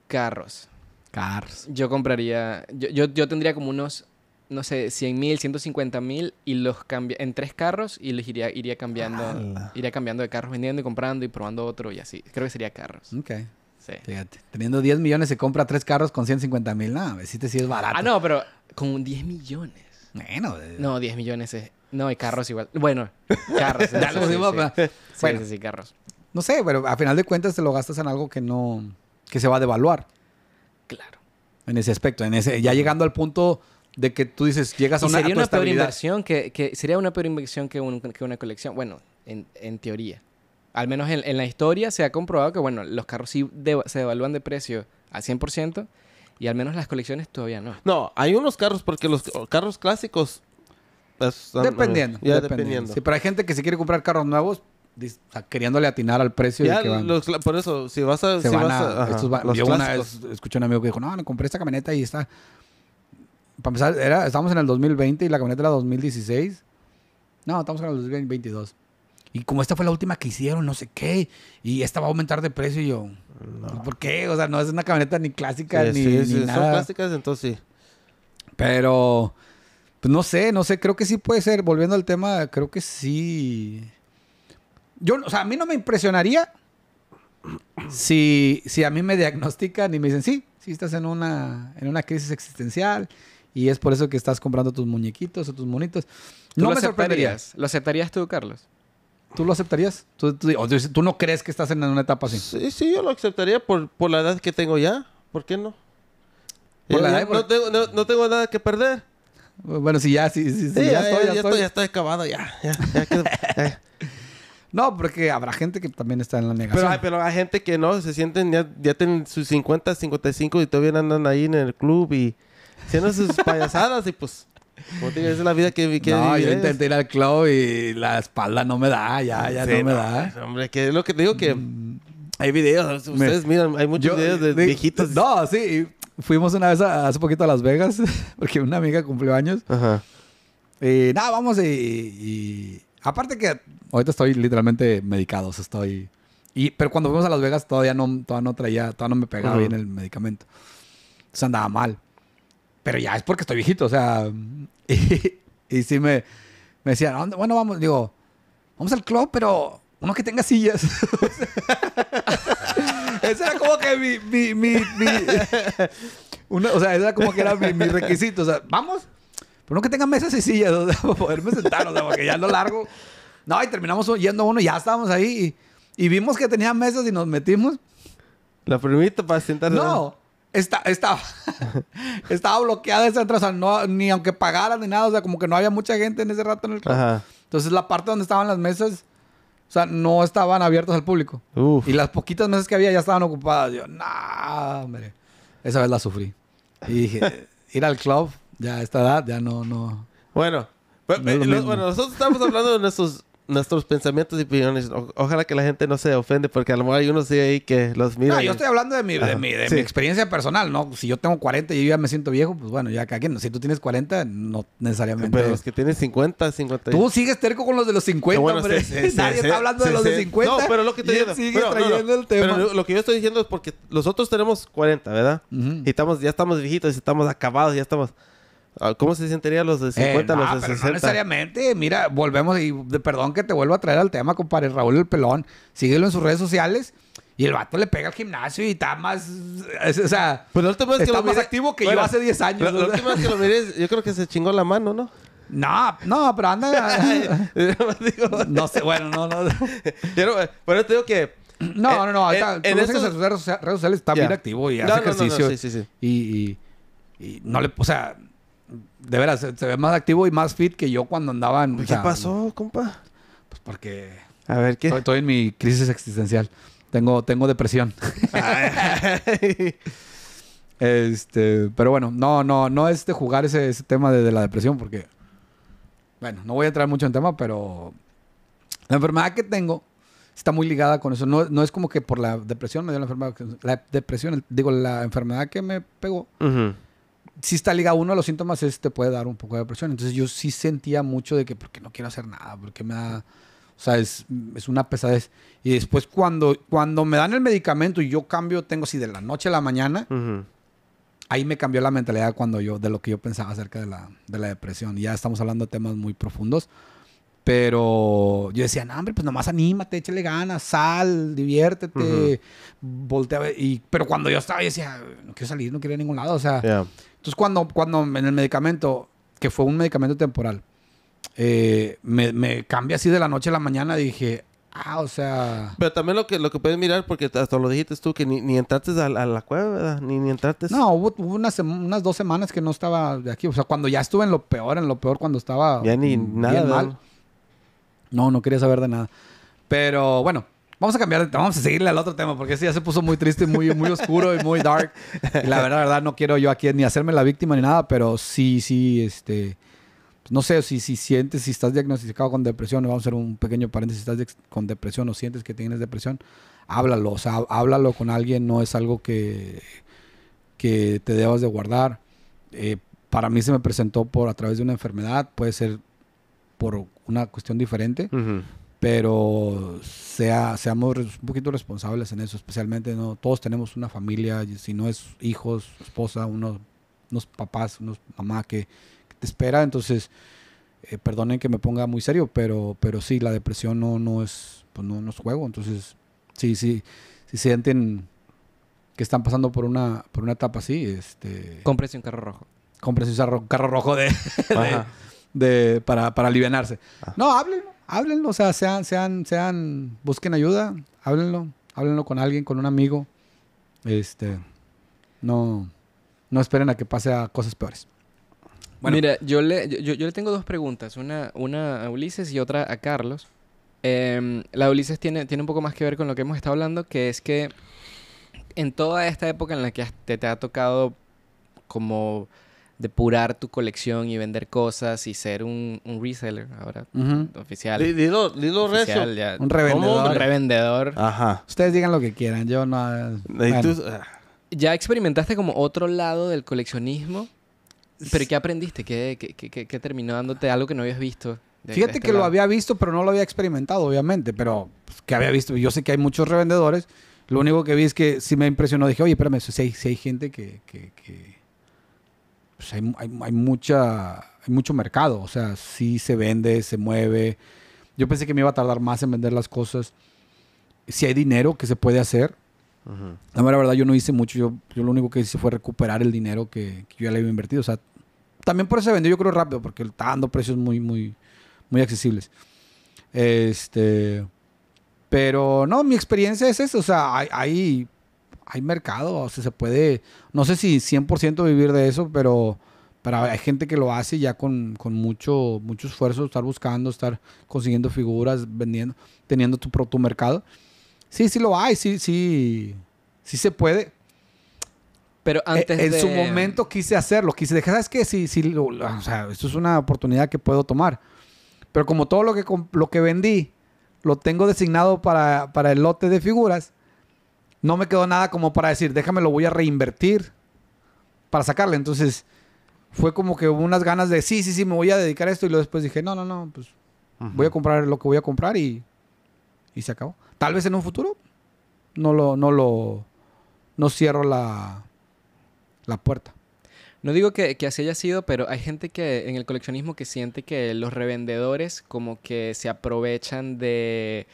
Carros. Cars. Yo compraría, yo, yo, tendría como unos, no sé, 100 mil, 150 mil y los cambia en tres carros y los iría, iría cambiando, iría cambiando de carros, vendiendo y comprando y probando otro y así. Creo que sería carros. Ok. Sí. Fíjate, teniendo 10 millones se compra tres carros con 150 mil. No, si te sí es barato. Ah, no, pero con 10 millones. Bueno. Eh. No, 10 millones es... No, y carros igual. Bueno, carros. carros. No sé, pero a final de cuentas te lo gastas en algo que no... que se va a devaluar. Claro. En ese aspecto, en ese, ya llegando al punto de que tú dices, llegas a una, sería que, sería una peor inversión que, una colección. Bueno, en, teoría. Al menos en, la historia se ha comprobado que, bueno, los carros sí se devalúan de precio al 100% y al menos las colecciones todavía no. No, hay unos carros porque los carros clásicos... Pues, dependiendo. Ya dependiendo. dependiendo. Si para gente que se quiere comprar carros nuevos, queriéndole atinar al precio. por eso, si vas a... yo una vez escuché a un amigo que dijo, no, me compré esta camioneta y está... Para empezar, estábamos en el 2020 y la camioneta era 2016. No, estamos en el 2022. Y como esta fue la última que hicieron, no sé qué, y esta va a aumentar de precio, y yo, ¿por qué? O sea, no es una camioneta ni clásica ni, nada. Son clásicas, entonces sí. Pero, pues no sé, no sé, creo que sí puede ser. Volviendo al tema, creo que sí o sea, a mí no me impresionaría si, si a mí me diagnostican y me dicen, sí, sí estás en una, en una crisis existencial y es por eso que estás comprando tus muñequitos o tus monitos. no me sorprenderías. ¿Lo aceptarías tú, Carlos? ¿Tú lo aceptarías? ¿Tú, no crees que estás en una etapa así? Sí, sí, yo lo aceptaría por, por la edad que tengo ya. ¿Por qué no? Eh, no, tengo, nada que perder. Bueno, si ya, si, sí, ya, estoy, ya, estoy, acabado, ya. ya, ya. *laughs* No, porque habrá gente que también está en la negación. Pero hay, gente que no, se sienten, ya, tienen sus 50, 55 y todavía andan ahí en el club y haciendo sus *laughs* payasadas y pues... Como te esa es la vida que, que No, yo intenté ir al club y la espalda no me da, ya, ya no me da. Hombre, que es lo que te digo que... Mm. Hay videos, ustedes miran, hay muchos videos de, viejitos. No, sí, fuimos una vez hace poquito a Las Vegas, *laughs* porque una amiga cumplió años. Ajá. Y eh, nada, vamos y Aparte que ahorita estoy literalmente medicado, o sea, estoy... Y, pero cuando fuimos a Las Vegas todavía no, todavía no traía, todavía no me pegaba bien el medicamento. sea, andaba mal. Pero ya es porque estoy viejito, o sea... *laughs* Y, si sí me, me decían, bueno, vamos, digo, vamos al club, pero uno que tenga sillas. *laughs* Ese era como que mi... mi, mi, *laughs* o sea, era como que era mi requisito. O sea, vamos, pero no que tengan mesas y sillas *laughs* o para poderme sentar, o sea, porque ya lo largo. No, y terminamos yendo uno y ya estábamos ahí. Y, vimos que tenía mesas y nos metimos. ¿La primita para sentarse? No, está, estaba, *laughs* estaba bloqueada esa entrada. O sea, ni aunque pagaran ni nada. O sea, como que no había mucha gente en ese rato en el club. Entonces, la parte donde estaban las mesas... O sea, no estaban abiertas al público. Y las poquitas mesas que había ya estaban ocupadas. Yo, no, hombre. Esa vez la sufrí. Y dije, *laughs* ir al club ya a esta edad ya no, no. Bueno, eh, bueno nosotros estamos hablando de nuestros, nuestros pensamientos y opiniones. ojalá que la gente no se ofende porque a lo mejor hay unos ahí que los mira. No, yo estoy hablando de mi, de mi, de mi experiencia personal, ¿no? Si yo tengo 40 y yo ya me siento viejo, pues bueno, ya cada Si tú tienes 40, no necesariamente. Pero los que tienen 50, 50. Tú sigues terco con los de los 50, hombre. *laughs* Nadie está hablando de los de 50. No, pero lo que te sigue trayendo el tema. Pero lo que yo estoy diciendo es porque nosotros tenemos 40, ¿verdad? Y estamos, ya estamos viejitos, y estamos acabados, ya estamos. Ah, ¿Cómo se sentirían los de 50, eh, los de 60? No necesariamente. Mira, volvemos y de, perdón que te vuelvo a traer al tema, compadre. Raúl el Pelón. Síguelo en sus redes sociales. Y el vato le pega al gimnasio y está más. o sea. Pues está que lo más activo que lleva yo hace 10 años. yo creo que se chingó la mano, ¿no? No, no, pero anda. *laughs* no sé, bueno, no, no. pero bueno, te digo que. No, no, no. en, esas redes sociales está bien activo y hace ejercicio. sí, sí, sí. Y, y, y, no le. O sea, de veras, se, ve más activo y más fit que yo cuando andaba en. ¿Qué pasó, compa? Pues porque. A ver, ¿qué? Estoy, en mi crisis existencial. Tengo, tengo depresión. *laughs* este, pero bueno, no, no, no es de jugar ese, tema de, la depresión porque. Bueno, no voy a entrar mucho en tema, pero. La enfermedad que tengo está muy ligada con eso. No, no es como que por la depresión me dio la enfermedad. La depresión, digo, la enfermedad que me pegó si está Liga uno de los síntomas es te puede dar un poco de depresión. Entonces yo sí sentía mucho de que porque no quiero hacer nada, porque me da, o sea, es, es, una pesadez. Y después cuando, cuando me dan el medicamento y yo cambio, tengo así de la noche a la mañana, ahí me cambió la mentalidad cuando yo, de lo que yo pensaba acerca de la, de la depresión. ya estamos hablando de temas muy profundos. Pero yo decía, no, hombre, pues nomás anímate, échale ganas, sal, diviértete, voltea. Y, pero cuando yo estaba, yo decía, no quiero salir, no quiero ir a ningún lado. O sea, entonces cuando, cuando en el medicamento, que fue un medicamento temporal, eh, me, me cambié así de la noche a la mañana, dije, Ah, o sea. Pero también lo que, lo que puedes mirar, porque hasta lo dijiste tú, que ni, entraste a, la cueva, ¿verdad? Ni, entraste. No, hubo, unas, unas, dos semanas que no estaba de aquí. O sea, cuando ya estuve en lo peor, en lo peor, cuando estaba. bien ni nada. Mal, no, no quería saber de nada. Pero bueno, Vamos a cambiar, de vamos a seguirle al otro tema porque ese ya se puso muy triste, muy, muy oscuro y muy dark. la verdad, verdad, no quiero yo aquí ni hacerme la víctima ni nada, pero sí, sí, este, no sé si, si sientes, si estás diagnosticado con depresión, vamos a hacer un pequeño paréntesis, si estás con depresión o sientes que tienes depresión, háblalo, o sea, háblalo con alguien, no es algo que, que te debas de guardar. Eh, para mí se me presentó por a través de una enfermedad, puede ser por una cuestión diferente. Pero sea, seamos un poquito responsables en eso, especialmente no todos tenemos una familia, si no es hijos, esposa, unos, unos papás, unos mamá que, te espera. Entonces, eh, perdonen que me ponga muy serio, pero, pero sí, la depresión no, no, es, pues no, es juego. Entonces, sí, sí, si sienten que están pasando por una, por una etapa así, este... un carro rojo. comprese un carro, rojo de, *laughs* para, para alivianarse. Ah. No, háblenlo, háblenlo, o sea, sean, sean, sean, busquen ayuda, háblenlo, háblenlo con alguien, con un amigo. Este, no, no esperen a que pase a cosas peores. Bueno. Mira, yo le, yo, le tengo dos preguntas, una, una a Ulises y otra a Carlos. Em, la de Ulises tiene, tiene un poco más que ver con lo que hemos estado hablando, que es que en toda esta época en la que te, te ha tocado como depurar tu colección y vender cosas y ser un, un reseller ahora oficial. Dilo, dilo oficial, Un revendedor. revendedor. Ajá. Ustedes digan lo que quieran, yo no... Ah, tú, ah. ¿Ya experimentaste como otro lado del coleccionismo? ¿Pero qué aprendiste? ¿Qué, qué, qué, terminó dándote algo que no habías visto? Fíjate este que lo había visto, pero no lo había experimentado, obviamente. Pero pues, que había visto. Yo sé que hay muchos revendedores. Lo único que vi es que sí me impresionó. Dije, oye, espérame, si hay, hay gente que, que pues, hay, hay, mucha, hay mucho mercado, o sea, sí se vende, se mueve. Yo pensé que me iba a tardar más en vender las cosas. Si hay dinero que se puede hacer. La verdad, yo no hice mucho. Yo, yo lo único que hice fue recuperar el dinero que, yo ya le había invertido. O sea, también por eso se vendió, yo creo, rápido, porque está dando precios muy, muy, muy accesibles. Este. Pero no, mi experiencia es eso. O sea, hay, hay hay mercado, o sea, se puede, no sé si 100% vivir de eso, pero, pero hay gente que lo hace ya con, con, mucho, mucho esfuerzo, estar buscando, estar consiguiendo figuras, vendiendo, teniendo tu, tu mercado. Sí, sí lo hay, sí, sí, sí se puede. Pero e, antes En, de... en su momento quise hacerlo, quise dejar, ¿sabes qué? Sí, sí, o sea, esto es una oportunidad que puedo tomar. Pero como todo lo que, lo que vendí lo tengo designado para, para el lote de figuras, no me quedó nada como para decir, déjame lo voy a reinvertir para sacarle. Entonces, fue como que hubo unas ganas de, sí, sí, sí, me voy a dedicar a esto. Y luego después dije, no, no, no, pues voy a comprar lo que voy a comprar y, y se acabó. Tal vez en un futuro no lo, no lo, no cierro la, la puerta. No digo que, que, así haya sido, pero hay gente que en el coleccionismo que siente que los revendedores como que se aprovechan de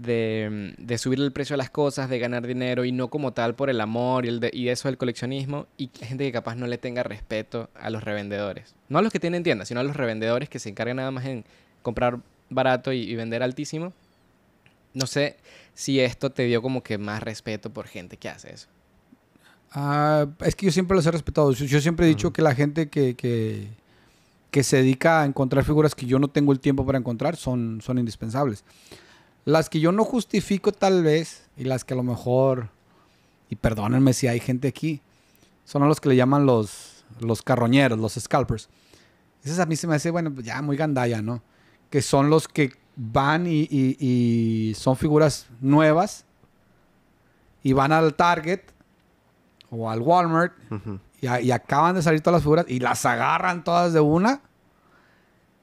de, subir el precio de las cosas, de ganar dinero y no como tal por el amor y, el eso del coleccionismo y la gente que capaz no le tenga respeto a los revendedores. No a los que tienen tiendas, sino a los revendedores que se encargan nada más en comprar barato y, vender altísimo. No sé si esto te dio como que más respeto por gente que hace eso. Ah, es que yo siempre los he respetado. Yo, siempre he dicho que la gente que, que, que, se dedica a encontrar figuras que yo no tengo el tiempo para encontrar son, son indispensables. Las que yo no justifico tal vez y las que a lo mejor, y perdónenme si hay gente aquí, son los que le llaman los, los carroñeros, los scalpers. Esas a mí se me hace, bueno, pues ya muy gandaya ¿no? Que son los que van y, son figuras nuevas y van al Target o al Walmart y, acaban de salir todas las figuras y las agarran todas de una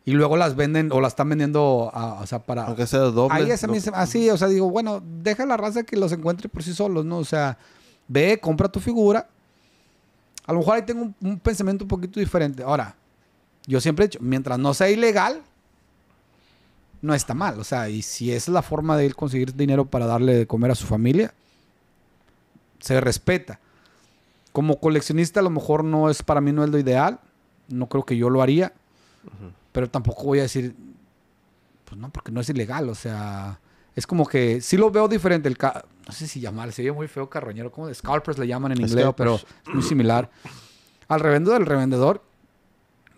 y luego las venden o las están vendiendo, o sea, para... Aunque sea doble. Ahí es mí... así, o sea, digo, bueno, deja la raza que los encuentre por sí solos, ¿no? O sea, ve, compra tu figura. A lo mejor ahí tengo un, pensamiento un poquito diferente. Ahora, yo siempre he dicho, mientras no sea ilegal, no está mal. O sea, y si es la forma de él conseguir dinero para darle de comer a su familia, se respeta. Como coleccionista, a lo mejor no es para mí, no es lo ideal. No creo que yo lo haría pero tampoco voy a decir, pues no, porque no es ilegal, o sea, es como que sí lo veo diferente, el no sé si llamar, se ve muy feo carroñero, como de scalpers le llaman en inglés, pero es muy similar. Al revendedor, el revendedor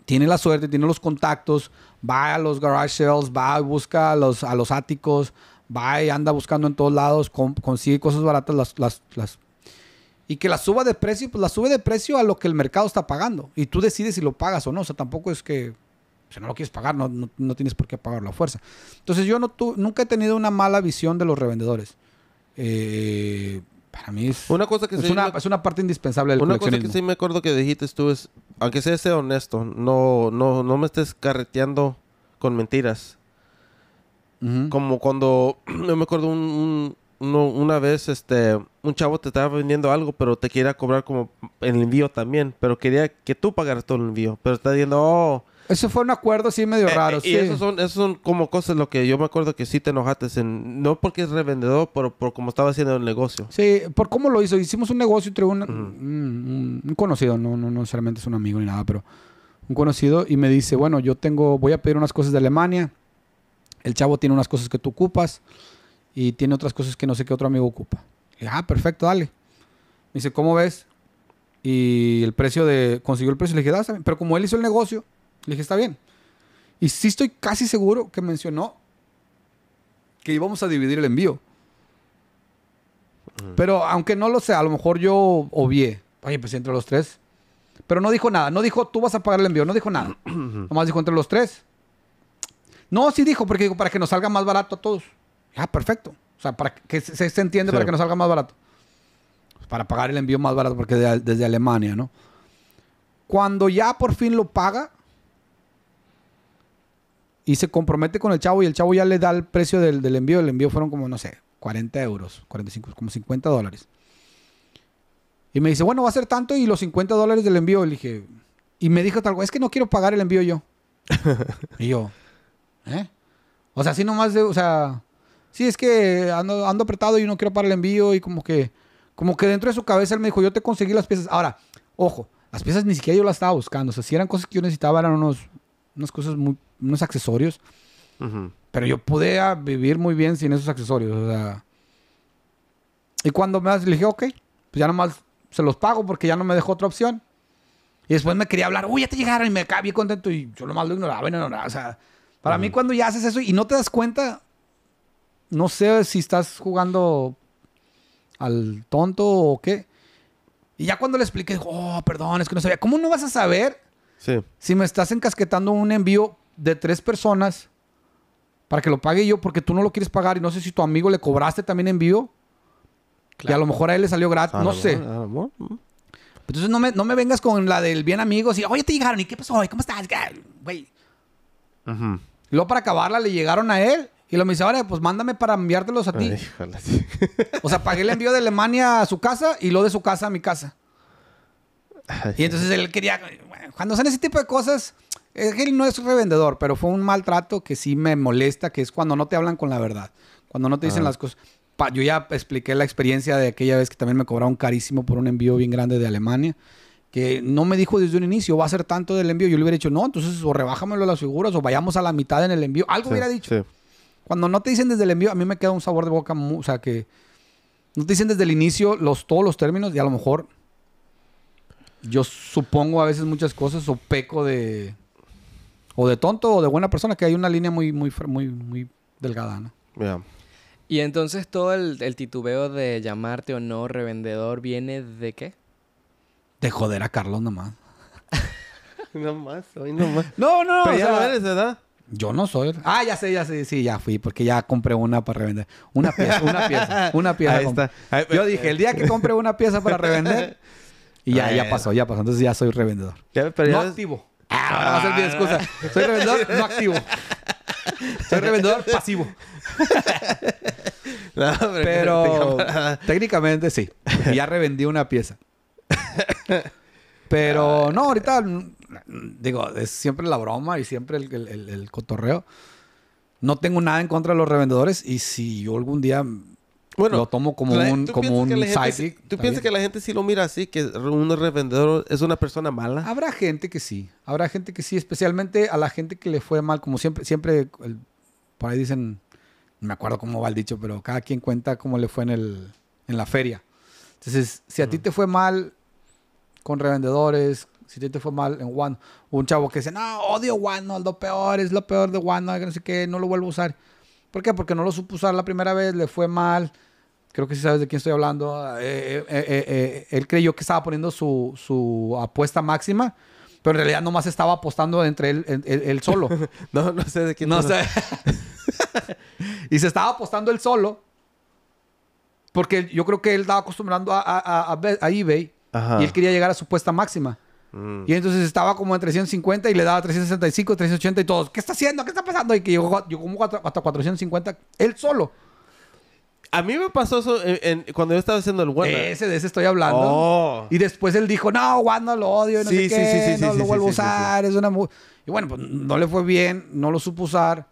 tiene la suerte, tiene los contactos, va a los garage sales, va y busca a los, a los áticos, va y anda buscando en todos lados, consigue cosas baratas, las, las, las, y que la suba de precio, pues la sube de precio a lo que el mercado está pagando. Y tú decides si lo pagas o no. O sea, tampoco es que si no lo quieres pagar, no, no, tienes por qué pagar la fuerza. Entonces yo no tu, nunca he tenido una mala visión de los revendedores. Eh, para mí es una, cosa que es, una, parte indispensable del coleccionismo. Una cosa que sí me acuerdo que dijiste tú es, aunque sea honesto, no, no, no me estés carreteando con mentiras. Como cuando, *clears throat* yo me acuerdo un, una vez este un chavo te estaba vendiendo algo, pero te quería cobrar como el envío también, pero quería que tú pagaras todo el envío, pero está diciendo, "Oh, eso fue un acuerdo así medio eh, raro, eh, y sí. Esos son, son como cosas lo que yo me acuerdo que sí te enojaste. En, no porque es revendedor, pero por como estaba haciendo el negocio. Sí, por cómo lo hizo. Hicimos un negocio entre un, conocido, no, no, no necesariamente es un amigo ni nada, pero un conocido y me dice, bueno, yo tengo, voy a pedir unas cosas de Alemania. El chavo tiene unas cosas que tú ocupas y tiene otras cosas que no sé qué otro amigo ocupa. Y, ah, perfecto, dale. Me dice, ¿cómo ves? Y el precio de, consiguió el precio, le dije, pero como él hizo el negocio, le dije, está bien. Y sí estoy casi seguro que mencionó que íbamos a dividir el envío. Pero aunque no lo sé a lo mejor yo obvié. Oye, pues entre los tres. Pero no dijo nada. No dijo, tú vas a pagar el envío. No dijo nada. *clears throat* Nomás dijo entre los tres. No, sí dijo, porque dijo para que nos salga más barato a todos. Ah, perfecto. O sea, para que se, se entiende para que nos salga más barato. Para pagar el envío más barato, porque desde Alemania, ¿no? Cuando ya por fin lo paga, y se compromete con el chavo y el chavo ya le da el precio del, envío. El envío fueron como, no sé, 40 euros, 45, como 50 dólares. Y me dice, bueno, va a ser tanto y los 50 dólares del envío. Le y me dijo tal cual, es que no quiero pagar el envío yo. *laughs* y yo, ¿eh? O sea, así nomás de, o sea, sí es que ando, apretado y no quiero pagar el envío y como que, como que dentro de su cabeza él me dijo, yo te conseguí las piezas. Ahora, ojo, las piezas ni siquiera yo las estaba buscando. O sea, si eran cosas que yo necesitaba, eran unos unas cosas muy, unos accesorios. Pero yo pude vivir muy bien sin esos accesorios. O sea. Y cuando me le dije, ok, pues ya nomás se los pago porque ya no me dejó otra opción. Y después me quería hablar, uy, ya te llegaron y me acabé contento y yo nomás lo ignoraba no, O sea, para mí cuando ya haces eso y no te das cuenta, no sé si estás jugando al tonto o qué. Y ya cuando le expliqué, oh, perdón, es que no sabía. ¿Cómo no vas a saber si me estás encasquetando un envío de tres personas para que lo pague yo porque tú no lo quieres pagar y no sé si tu amigo le cobraste también envío y a lo mejor a él le salió gratis, ah, no sé. Ah, ah, mm. Entonces no me, vengas con la del bien amigo y, oye, te llegaron y qué pasó, ¿cómo estás? Luego para acabarla le llegaron a él y lo me dice, ahora pues mándame para enviártelos a ti. o sea, pagué el envío de Alemania a su casa y lo de su casa a mi casa. Y entonces él quería, cuando son ese tipo de cosas, él no es revendedor, pero fue un maltrato que sí me molesta, que es cuando no te hablan con la verdad, cuando no te dicen ah. las cosas. yo ya expliqué la experiencia de aquella vez que también me cobraron carísimo por un envío bien grande de Alemania, que no me dijo desde un inicio, va a ser tanto del envío. Yo le hubiera dicho, no, entonces o rebájamelo las figuras o vayamos a la mitad en el envío. Algo hubiera dicho. Cuando no te dicen desde el envío, a mí me queda un sabor de boca, o sea, que no te dicen desde el inicio los, todos los términos y a lo mejor yo supongo a veces muchas cosas o peco de o de tonto o de buena persona, que hay una línea muy, muy, muy, muy delgada, ¿no? Y entonces todo el, titubeo de llamarte o no revendedor viene de qué? De joder a Carlos nomás. *laughs* nomás, hoy nomás. No, no, Pero ya ¿verdad? Yo no soy. Ah, ya sé, ya sé, sí, ya fui, porque ya compré una para revender. Una pieza, una pieza, una *laughs* pieza. Ahí está. yo dije, el día que compre una pieza para revender, *laughs* Y ya, ya pasó, ya pasó. Entonces ya soy revendedor. no activo. No ah, va a ser mi excusa. Soy revendedor, no activo. Soy revendedor pasivo. *laughs* pero, *laughs* técnicamente sí. Ya revendí una pieza. Pero ah. no, ahorita mm, digo, es siempre la broma y siempre el, el, el cotorreo. No tengo nada en contra de los revendedores y si yo algún día bueno, lo tomo como un, como un sidekick. ¿Tú piensas que la gente sí lo mira así? ¿Que un revendedor es una persona mala? Habrá gente que sí. Habrá gente que sí, especialmente a la gente que le fue mal. Como siempre, siempre por ahí dicen, no me acuerdo cómo va el dicho, pero cada quien cuenta cómo le fue en, el, en la feria. Entonces, si a ti te fue mal con revendedores, si a ti te fue mal en One, un chavo que dice, no, odio One, es lo peor, es lo peor de One, no sé qué, no lo vuelvo a usar. ¿Por qué? Porque no lo supo usar la primera vez, le fue mal creo que si sabes de quién estoy hablando, eh, eh, eh, él creyó que estaba poniendo su, su, apuesta máxima, pero en realidad nomás estaba apostando entre él, él, solo. *laughs* no, sé de quién. *laughs* y se estaba apostando él solo, porque yo creo que él estaba acostumbrando a, a, a, eBay y él quería llegar a su apuesta máxima. Mm. Y entonces estaba como en 350 y le daba 365, 380 y todos. ¿Qué está haciendo? ¿Qué está pasando? Y que llegó, llegó como hasta 450 él solo. A mí me pasó eso cuando yo estaba haciendo el Wanda. Ese, de ese estoy hablando. Oh. Y después él dijo, no, Wanda lo odio, no sé qué, no lo vuelvo a usar, es una... Y bueno, pues no le fue bien, no lo supo usar.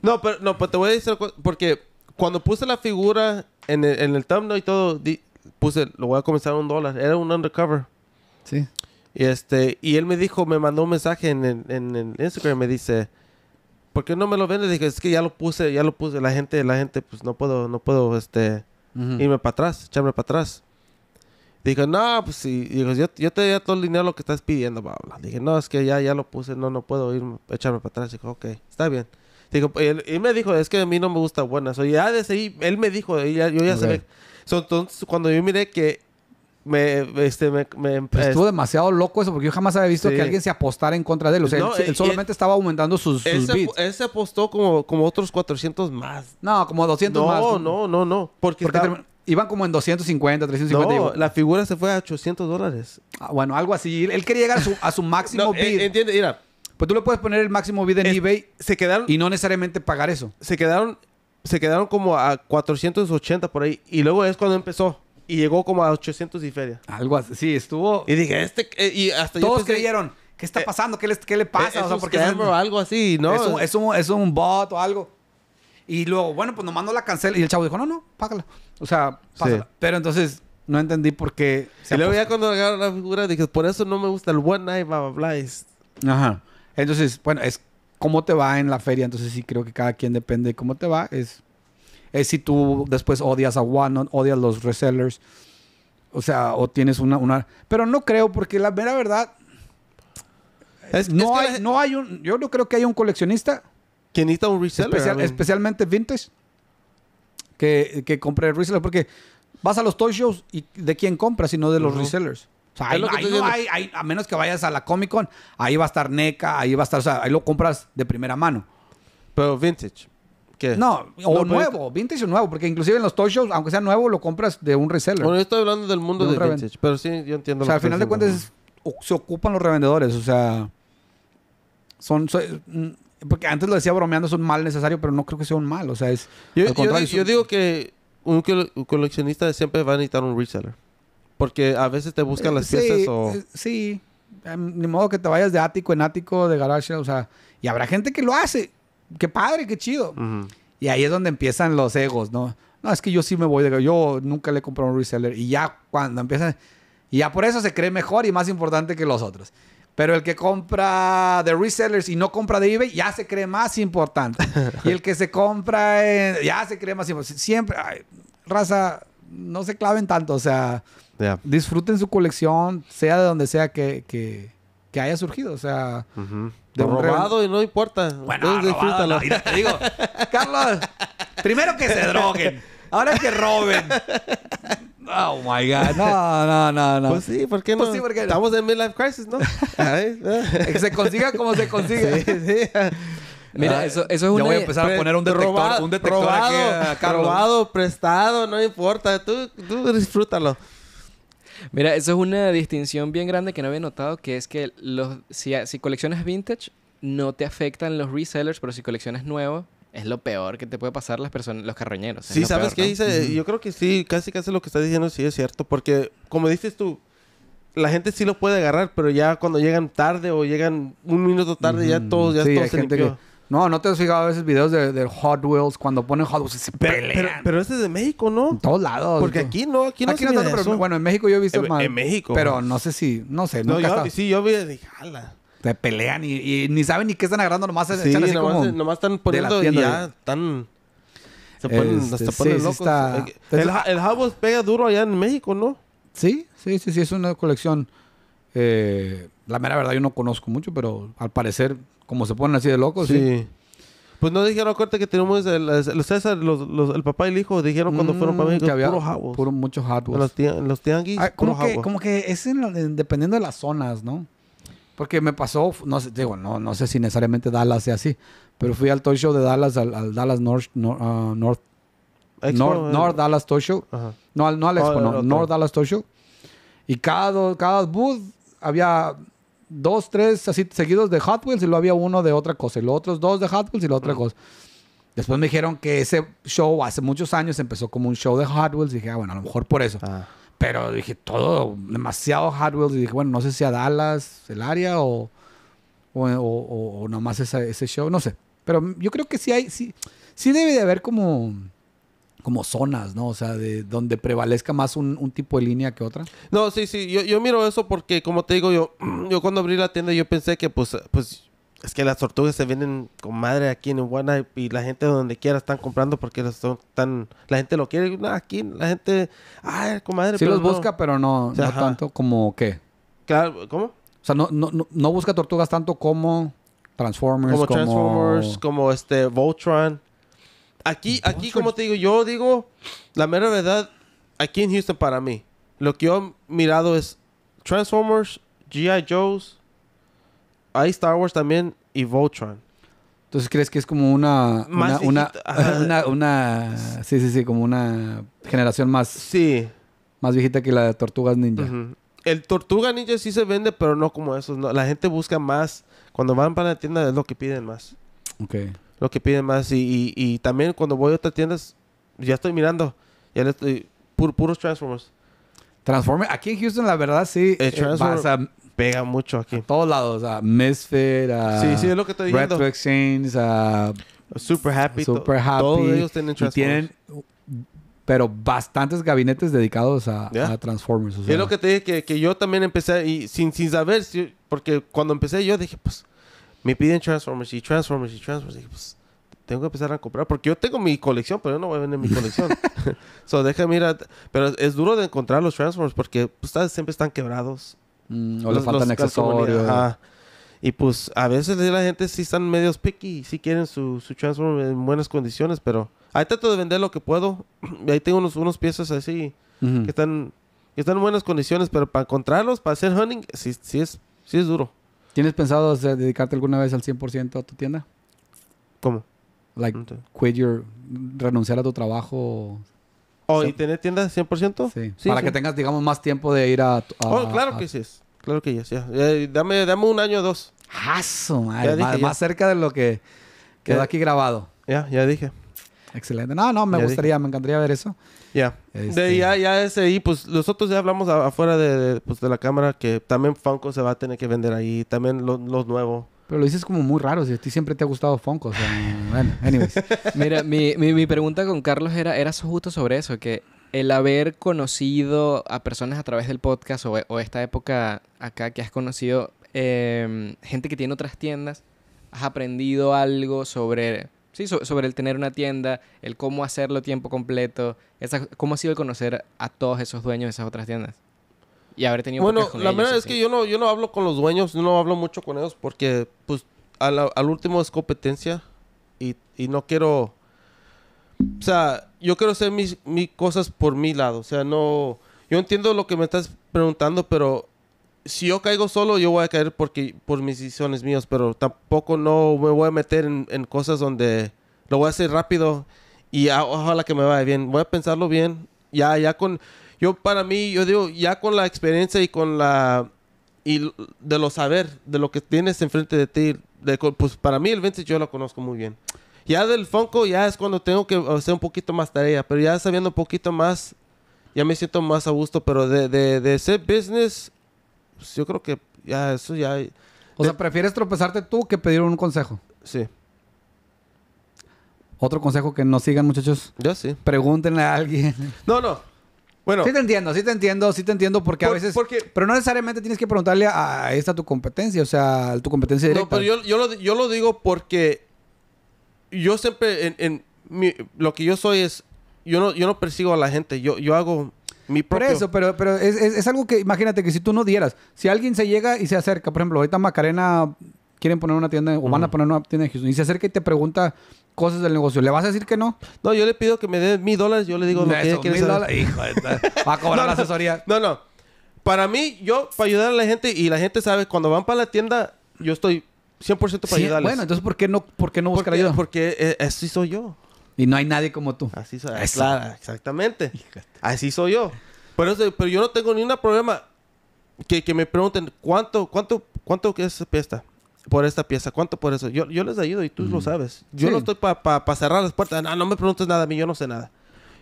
No, pero, no, te voy a decir, porque cuando puse la figura en el, thumbnail y todo, puse, lo voy a comenzar a un dólar. Era un undercover. Sí. Y, este, y él me dijo, me mandó un mensaje en, en, en Instagram, me dice, ¿por qué no me lo vende? Dije, es que ya lo puse, ya lo puse. La gente, la gente, pues no puedo, no puedo, este, irme para atrás, echarme para atrás. Dije, no, pues sí. yo, yo, te doy todo el dinero lo que estás pidiendo, bla, bla. Dije, no, es que ya, ya lo puse, no, no puedo irme, echarme para atrás. Dijo, ok, está bien. Dijo, y, me dijo, es que a mí no me gusta buenas. O ya desde ahí, él me dijo, yo ya okay. entonces, cuando yo miré que me, este, me, pues estuvo demasiado loco eso porque yo jamás había visto que alguien se apostara en contra de él. O sea, él, solamente estaba aumentando sus, sus él se, apostó como, otros 400 más. No, como 200 más. No, no, no, no. Porque, iban como en 250, 350. No, la figura se fue a 800 dólares. Ah, bueno, algo así. Él quería llegar a su, máximo eh, bid Entiende, mira. Pues tú le puedes poner el máximo bid en eBay se quedaron, y no necesariamente pagar eso. Se quedaron, se quedaron como a 480 por ahí. Y luego es cuando empezó y llegó como a 800 y feria. Algo así. estuvo. Y dije, este. Eh", y hasta Todos creyeron. ¿Qué está eh, pasando? ¿Qué, les, le pasa? Eh, o sea, porque es, algo así, ¿no? Es un, es, bot o algo. Y luego, bueno, pues nos mandó la cancel. Y el chavo dijo, no, no, págala. O sea, Pero entonces no entendí por qué. Se le luego cuando agarraron la figura dije, por eso no me gusta el One Night, Ajá. Entonces, bueno, es cómo te va en la feria. Entonces sí creo que cada quien depende de cómo te va. Es es si tú después odias a Wannon, odias los resellers, o sea, o tienes una, una... Pero no creo, porque la mera verdad, es, no, hay, no hay un... Yo no creo que haya un coleccionista... Que necesita un reseller. Especialmente vintage, que, que compre reseller, porque vas a los toy shows y de quién compras, sino de los resellers. O sea, ahí, hay, a menos que vayas a la Comic Con, ahí va a estar NECA, ahí va a estar, o sea, ahí lo compras de primera mano. Pero vintage. No, o nuevo, vintage o nuevo, porque inclusive en los toy shows, aunque sea nuevo, lo compras de un reseller. Bueno, yo estoy hablando del mundo de, vintage, pero sí, yo entiendo. O sea, al final de cuentas se ocupan los revendedores, o sea, son, mm, porque antes lo decía bromeando, es un mal necesario, pero no creo que sea un mal, o sea, es yo, digo que un coleccionista siempre va a necesitar un reseller, porque a veces te buscan eh, las piezas o eh, sí, em, ni modo que te vayas de ático en ático, de garage, o sea, y habrá gente que lo hace qué padre, qué chido. Y ahí es donde empiezan los egos, ¿no? No, es que yo sí me voy, de... yo nunca le he comprado un reseller. Y ya cuando empiezan, y ya por eso se cree mejor y más importante que los otros. Pero el que compra de resellers y no compra de eBay ya se cree más importante. *laughs* y el que se compra ya se cree más importante. Siempre, raza, no se claven tanto. O sea, disfruten su colección, sea de donde sea que, haya surgido. O sea, robado y no importa. Bueno, robado, te digo, *laughs* Carlos, primero que se droguen, ahora que roben. Oh my God. No, no, no, no. Pues sí, ¿por qué no? Pues Estamos en midlife crisis, *laughs* ¿no? que se consiga como se consiga. Sí, sí. Mira, eso, eso es un. Yo voy a empezar a poner un detector, robado, un detector robado, Robado, prestado, no importa. Tú, tú disfrútalo. Mira, eso es una distinción bien grande que no había notado, que es que los, si, si coleccionas vintage, no te afectan los resellers, pero si coleccionas nuevo, es lo peor que te puede pasar las personas, los carroñeros. Sí, ¿sabes qué dice? Yo creo que sí, casi casi lo que estás diciendo sí es cierto, porque como dices tú, la gente sí lo puede agarrar, pero ya cuando llegan tarde o llegan un minuto tarde, ya todos, ya sí, gente no, ¿no te has fijado a veces videos de, Hot Wheels cuando ponen Hot Wheels y se pelean? Pero, este es de México, ¿no? En todos lados. Porque aquí no, aquí no, aquí no pero, Bueno, en México yo he visto más. En México. Pero no sé si, no sé, no, yo, Sí, yo vi, de jala. Se pelean y, ni saben ni qué están agarrando, nomás se sí, nomás, como nomás, están poniendo y ya están... Se ponen, este, ponen locos. El, Hot Wheels pega duro allá en México, ¿no? Sí, sí, sí, sí, es una colección... Eh, la mera verdad yo no conozco mucho, pero al parecer como se ponen así de locos, sí. Pues no dijeron, acuérdate que tenemos el, César, los, el papá y el hijo, dijeron cuando fueron para mm, México, que había puros jabos. Puro, muchos jabos. los, tianguis, ah, como, que, como que es dependiendo de las zonas, ¿no? Porque me pasó, no sé, digo, no, no sé si necesariamente Dallas sea así, pero fui al toy show de Dallas, al, Dallas North, ah, North, eh. North, Dallas Toy Show. No, no al Expo, no, North Dallas Toy Show. Y cada, cada booth había dos, tres así seguidos de Hot Wheels y luego había uno de otra cosa. Y los otros dos de Hot Wheels y la otra mm. cosa. Después me dijeron que ese show hace muchos años empezó como un show de Hot Wheels. Y dije, ah, bueno, a lo mejor por eso. Ah. Pero dije, todo, demasiado Hot Wheels. Y dije, bueno, no sé si a Dallas, el área o, o, nomás ese show, no sé. Pero yo creo que sí hay, sí, sí debe de haber como como zonas, ¿no? O sea, de donde prevalezca más un, tipo de línea que otra. No, sí, sí, yo, miro eso porque, como te digo, yo, *clears throat* yo cuando abrí la tienda yo pensé que, pues, pues, es que las tortugas se vienen con madre aquí en Iguana y la gente donde quiera están comprando porque las son tan, la gente lo quiere. aquí la gente, ay, madre. Sí los busca, pero no, tanto como qué. Claro, ¿cómo? O sea, no, no, no busca tortugas tanto como Transformers. Como, como... Transformers, como este Voltron aquí, aquí, como te digo, yo digo la mera verdad, aquí en Houston para mí, lo que yo he mirado es Transformers, G.I. Joe's, hay Star Wars también y Voltron. Entonces crees que es como una *laughs* una, una, sí sí sí como una generación más sí más viejita que la de Tortugas Ninja. El Tortuga Ninja sí se vende, pero no como eso. La gente busca más. Cuando van para la tienda es lo que piden más. Ok lo que piden más. Y, y, también cuando voy a otras tiendas, ya estoy mirando, ya le estoy, puros Transformers. Transformers, aquí en Houston la verdad sí, El eh, pega mucho aquí. A todos lados, a Misfit, a sí, sí, es lo que Retro Exchange, a Super Happy, Super Happy. Todos ellos tienen Transformers. Y tienen, pero bastantes gabinetes dedicados a, Transformers. Es lo que te dije, que, yo también empecé y sin, sin saber, porque cuando empecé yo dije, pues me piden Transformers y Transformers y Transformers. pues, tengo que empezar a comprar porque yo tengo mi colección, pero yo no voy a vender mi colección. *laughs* so, déjame ir Pero es duro de encontrar los Transformers porque pues, siempre están quebrados. Mm, o les faltan accesorios. Y pues a veces la gente sí están medios picky, sí quieren su, su Transformer en buenas condiciones, pero ahí trato de vender lo que puedo. *clears throat* ahí tengo unos, unos piezas así que están están en buenas condiciones, pero para encontrarlos, para hacer hunting, sí, sí, es, sí es duro. ¿Tienes pensado dedicarte alguna vez al 100% a tu tienda? ¿Cómo? Like, quit your... renunciar a tu trabajo... ¿O oh, ¿y tener tiendas 100%? Sí. Para que tengas, digamos, más tiempo de ir a... oh, claro que sí. Claro que sí. Eh, dame, dame un año o dos. aso madre! más, cerca de lo que quedó aquí grabado. Ya, ya dije. Excelente. No, no, me gustaría, me encantaría ver eso. Ya. De, este, ya, ya ese Y pues nosotros ya hablamos afuera de, pues, de, la cámara que también Funko se va a tener que vender ahí, también los nuevos. Pero lo dices como muy raro, si a ti siempre te ha gustado Funko. O sea, *laughs* bueno, anyways. *laughs* Mira, mi, mi, mi, pregunta con Carlos era, era justo sobre eso, que el haber conocido a personas a través del podcast o, o esta época acá que has conocido em, gente que tiene otras tiendas, has aprendido algo sobre sí, sobre el tener una tienda, el cómo hacerlo tiempo completo, esa, cómo ha sido el conocer a todos esos dueños de esas otras tiendas. Y haber tenido Bueno, la verdad es que yo no yo no hablo con los dueños, no hablo mucho con ellos porque pues al, al último es competencia y, no quiero o sea, yo quiero hacer mis, mis cosas por mi lado, o sea, no yo entiendo lo que me estás preguntando, pero si yo caigo solo, yo voy a caer porque, por mis decisiones mías, pero tampoco no me voy a meter en, cosas donde lo voy a hacer rápido y a, ojalá que me vaya bien. Voy a pensarlo bien. Ya, ya con, yo para mí, yo digo, ya con la experiencia y con la, y de lo saber, de lo que tienes enfrente de ti, pues para mí el vintage yo lo conozco muy bien. Ya del fonco ya es cuando tengo que hacer un poquito más tarea, pero ya sabiendo un poquito más, ya me siento más a gusto, pero de, de, de ser business pues yo creo que ya eso ya... O sea, prefieres tropezarte tú que pedir un consejo. Sí. Otro consejo que nos sigan, muchachos. Yo sí. Pregúntenle a alguien. No, no. Bueno. Sí te entiendo, sí te entiendo, sí te entiendo porque a veces... Porque... Pero no necesariamente tienes que preguntarle a, esta tu competencia, o sea, tu competencia directa. No, pero yo, lo, digo porque yo siempre en, lo que yo soy es yo no yo no persigo a la gente yo yo hago por eso, pero, pero es, algo que, imagínate que si tú no dieras, si alguien se llega y se acerca, por ejemplo, ahorita Macarena quieren poner una tienda o van a poner una tienda de y se acerca y te pregunta cosas del negocio, ¿le vas a decir que no? No, yo le pido que me dé mil dólares, yo le digo no Hijo *laughs* Va a cobrar la asesoría. No, no. Para mí, yo, para ayudar a la gente, y la gente sabe, cuando van para la tienda, yo estoy 100% para sí, ayudarles. Bueno, entonces, ¿por qué no, por qué no buscar porque, ayuda? Porque eh, así soy yo. Y no hay nadie como tú. Así soy. yo. exactamente. Así soy yo. Pero, pero yo no tengo ni un problema que, me pregunten cuánto, cuánto, cuánto es esta por esta pieza, cuánto por eso. Yo, yo les ayudo y tú lo mm. sabes. Yo no estoy para cerrar las puertas. Ah, no, me preguntes nada a mí, yo no sé nada.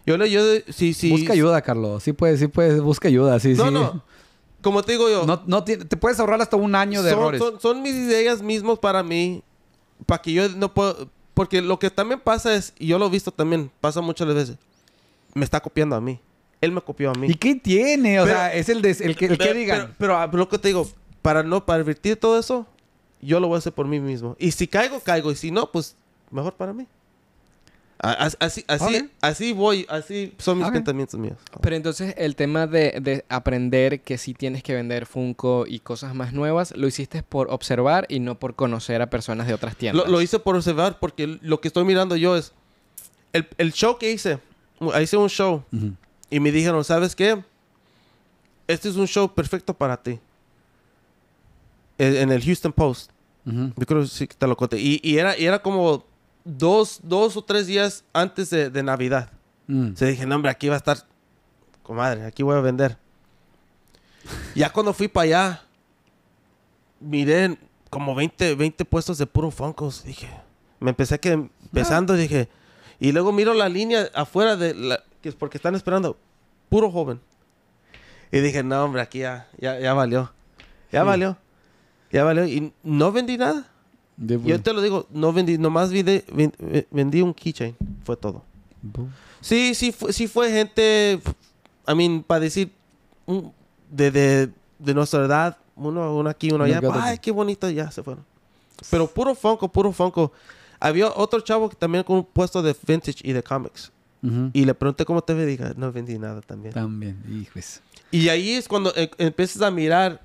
Yo le yo sí, sí. Busca ayuda, Carlos. Sí puedes, sí puedes, busca ayuda, sí, no, sí. No, Como te digo yo. No, no te, puedes ahorrar hasta un año de errores. Son, mis ideas mismos para mí, para que yo no puedo porque lo que también pasa es, y yo lo he visto también, pasa muchas veces, me está copiando a mí. Él me copió a mí. ¿Y qué tiene? O sea, es el, el que, el pero, digan. Ah, pero, lo que te digo, para no, pervertir todo eso, yo lo voy a hacer por mí mismo. Y si caigo, caigo. Y si no, pues mejor para mí. Así, así, así voy, así son mis pensamientos míos. Pero entonces el tema de, de, aprender que sí tienes que vender Funko y cosas más nuevas, lo hiciste por observar y no por conocer a personas de otras tiendas. Lo, lo hice por observar porque lo que estoy mirando yo es el, el show que hice, hice un show y me dijeron, ¿sabes qué? Este es un show perfecto para ti. E, en, el Houston Post. Yo creo que sí te lo conté. Y, y, era, y era como dos, o tres días antes de, Navidad. Mm. Se dije, no, hombre, aquí va a estar, comadre, aquí voy a vender. ya cuando fui para allá, miré como 20, 20 puestos de puro foncos Dije, me empecé que empezando, dije, y luego miro la línea afuera de la, que es porque están esperando, puro joven. Y dije, no, hombre, aquí ya, ya, ya valió. Ya valió. Ya valió. Y no vendí nada. Yo te lo digo, no vendí, nomás vendí, eh, vendí un keychain, fue todo. Sí, sí, sí fue gente, I mean, para decir, de, de, nuestra edad, uno, uno aquí, uno allá, ay, qué bonito, ya se fueron. Pero puro Funko, puro Funko. Había otro chavo que también con un puesto de vintage y de comics. Y le pregunté cómo te diga No vendí nada también. También, hijos. Y ahí es cuando eh, empiezas a mirar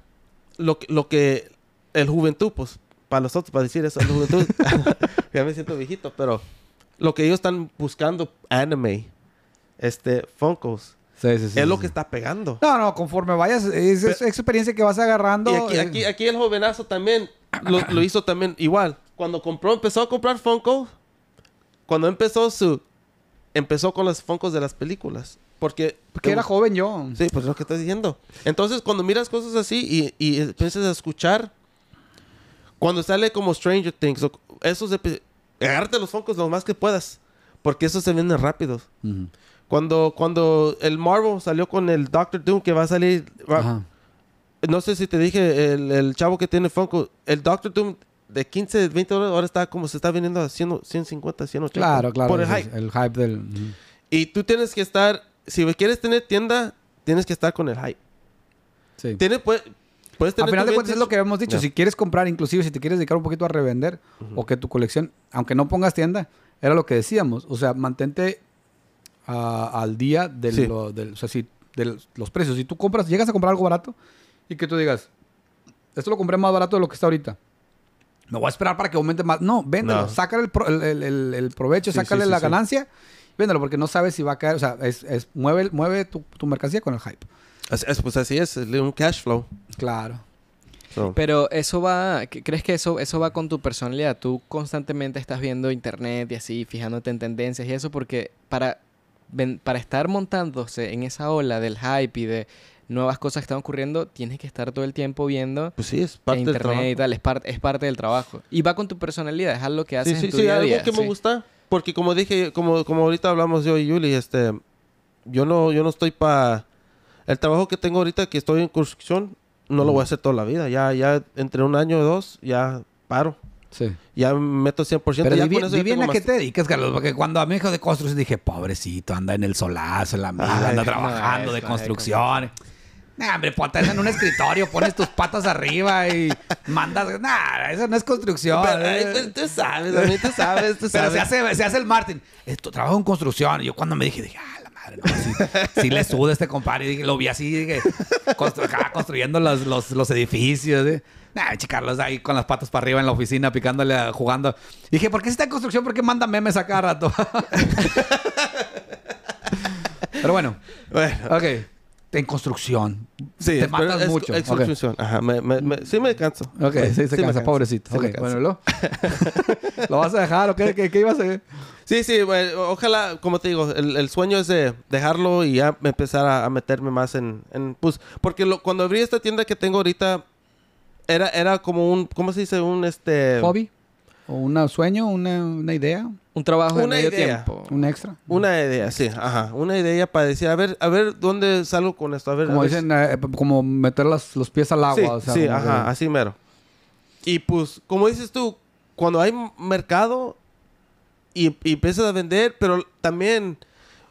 lo, lo que el juventud, pues para los otros, para decir eso ...yo *laughs* *laughs* ya me siento viejito, pero lo que ellos están buscando, anime, este, Funkos. es lo que está pegando. No, no, conforme vayas, es, experiencia que vas agarrando. Y aquí, aquí, eh. el jovenazo también lo, hizo también igual. Cuando compró, empezó a comprar Funko, cuando empezó su... Empezó con los Funkos de las películas. Porque... Porque era joven yo. Sí, pues es lo que estoy diciendo. Entonces, cuando miras cosas así y, y empiezas a escuchar cuando sale como Stranger Things, esos agárrate los focos lo más que puedas, porque esos se vienen rápidos. Cuando cuando el Marvel salió con el Doctor Doom que va a salir no sé si te dije el, el chavo que tiene Funko, el Doctor Doom de 15, 20 dólares ahora está como se está viniendo a 150, 180. Claro, claro. Por el hype. El hype del Y tú tienes que estar si quieres tener tienda, tienes que estar con el hype. Sí. Tiene, pues a final de cuentas es lo que habíamos dicho. Si quieres comprar, inclusive si te quieres dedicar un poquito a revender o que tu colección, aunque no pongas tienda, era lo que decíamos. O sea, mantente ah, al día de los precios. Si tú compras, llegas a comprar algo barato y que tú digas, esto lo compré más barato de lo que está ahorita. Me voy a esperar para que aumente más. No, véndelo. Sácale el, provecho, sácale la ganancia. Véndelo porque no sabes si va a caer. O sea, mueve, mueve tu mercancía con el hype. Es, pues así es, es un cash flow. Claro. Pero eso va, ¿crees que eso, eso va con tu personalidad? Tú constantemente estás viendo internet y así, fijándote en tendencias y eso, porque para, para estar montándose en esa ola del hype y de nuevas cosas que están ocurriendo, tienes que estar todo el tiempo viendo. Pues sí, es parte internet del y es, parte del trabajo. Y va con tu personalidad, es algo que haces sí, sí, sí, día algo que me gusta, porque como dije, como, como ahorita hablamos yo y Yuli, este, yo no, yo no estoy para el trabajo que tengo ahorita, que estoy en construcción, no lo voy a hacer toda la vida. Ya, ya entre un año o dos, ya paro. Sí. Ya meto 100%. Pero ya viví, con eso viví en la que te dedicas, Carlos. Porque cuando a mi hijo de construcción dije, pobrecito, anda en el solazo, en la mierda, anda trabajando de construcción. Nah, hombre, ponte pues, en un escritorio, pones tus patas arriba y mandas. Nada, eso no es construcción. Pero, tú sabes, a mí tú sabes, tú sabes. Pero se hace, se hace el Martin. Esto, trabajo en construcción. Y yo cuando me dije, dije, ah, si le sube este compadre. Y lo vi así, construyendo los, los, los edificios. ¿sí? ahí con las patas para arriba en la oficina, picándole, jugando. dije, ¿por qué está en construcción? ¿Por qué manda memes Acá cada rato? *laughs* Pero bueno. Bueno. Ok en construcción. Sí, te matas mucho. En construcción. Ajá, me, me, sí me canso. Ok, sí, se que cansa, pobrecito. Ok. bueno, ¿lo? *laughs* ¿lo vas a dejar o qué, ibas a hacer? Sí, sí, ojalá, como te digo, el, sueño es de dejarlo y ya empezar a, meterme más en, pues, porque lo, cuando abrí esta tienda que tengo ahorita, era, era como un, ¿cómo se dice? Un, este... ¿Hobby? ¿O un sueño? Una, ¿Una idea? Un trabajo de medio tiempo. Un extra. Una idea, sí, ajá. Una idea para decir, a ver, a ver dónde salgo con esto, a ver. Como dicen, eh, como meter los pies al agua. Sí, sí ajá, así mero. Y pues, como dices tú, cuando hay mercado y, y empiezas a vender, pero también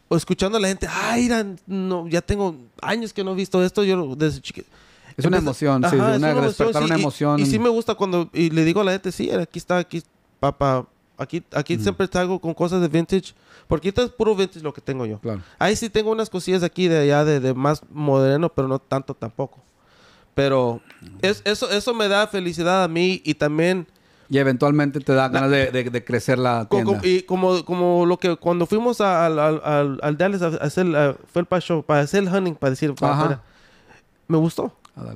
o escuchando a la gente, ay, ah, no, ya tengo años que no he visto esto, yo desde chiquito. Es una emoción, Ajá, sí, es una, emoción, una emoción. Y, sí me gusta cuando y le digo a la gente, sí, aquí está, aquí, papá, Aquí, mm. siempre traigo con cosas de vintage. Porque esto es puro vintage lo que tengo yo. Ahí sí tengo unas cosillas aquí de allá de, más moderno, pero no tanto tampoco. Pero eso, eso me da felicidad a mí y también... Y eventualmente te da ganas de, crecer la tienda. y como, como lo que cuando fuimos al, Dallas a, hacer... fue el para hacer el hunting, para decir... me gustó. Ah,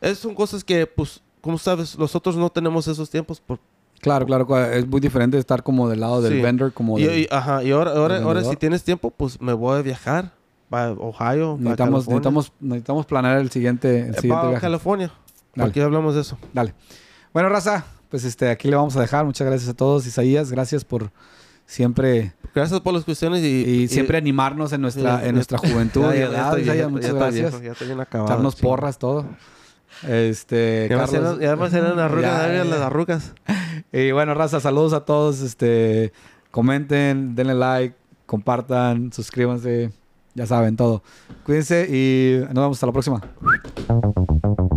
Esas son cosas que, pues, como sabes, nosotros no tenemos esos tiempos por, Claro, claro, es muy diferente estar como del lado del vendor, como y, ahora, si tienes tiempo, pues me voy a viajar a Ohio. necesitamos, necesitamos, planear el siguiente, el eh, California. Aquí hablamos de eso. Dale. Bueno, raza, pues este, aquí le vamos a dejar. Muchas gracias a todos. Isaías, gracias por siempre. Gracias por las cuestiones y. siempre animarnos en nuestra, en nuestra *laughs* juventud. ya, ya, gracias. ya, muchas Acabado, Darnos porras, todo. Este. Y además eran las arrugas y bueno, raza, saludos a todos. Este, comenten, denle like, compartan, suscríbanse. Ya saben todo. Cuídense y nos vemos hasta la próxima.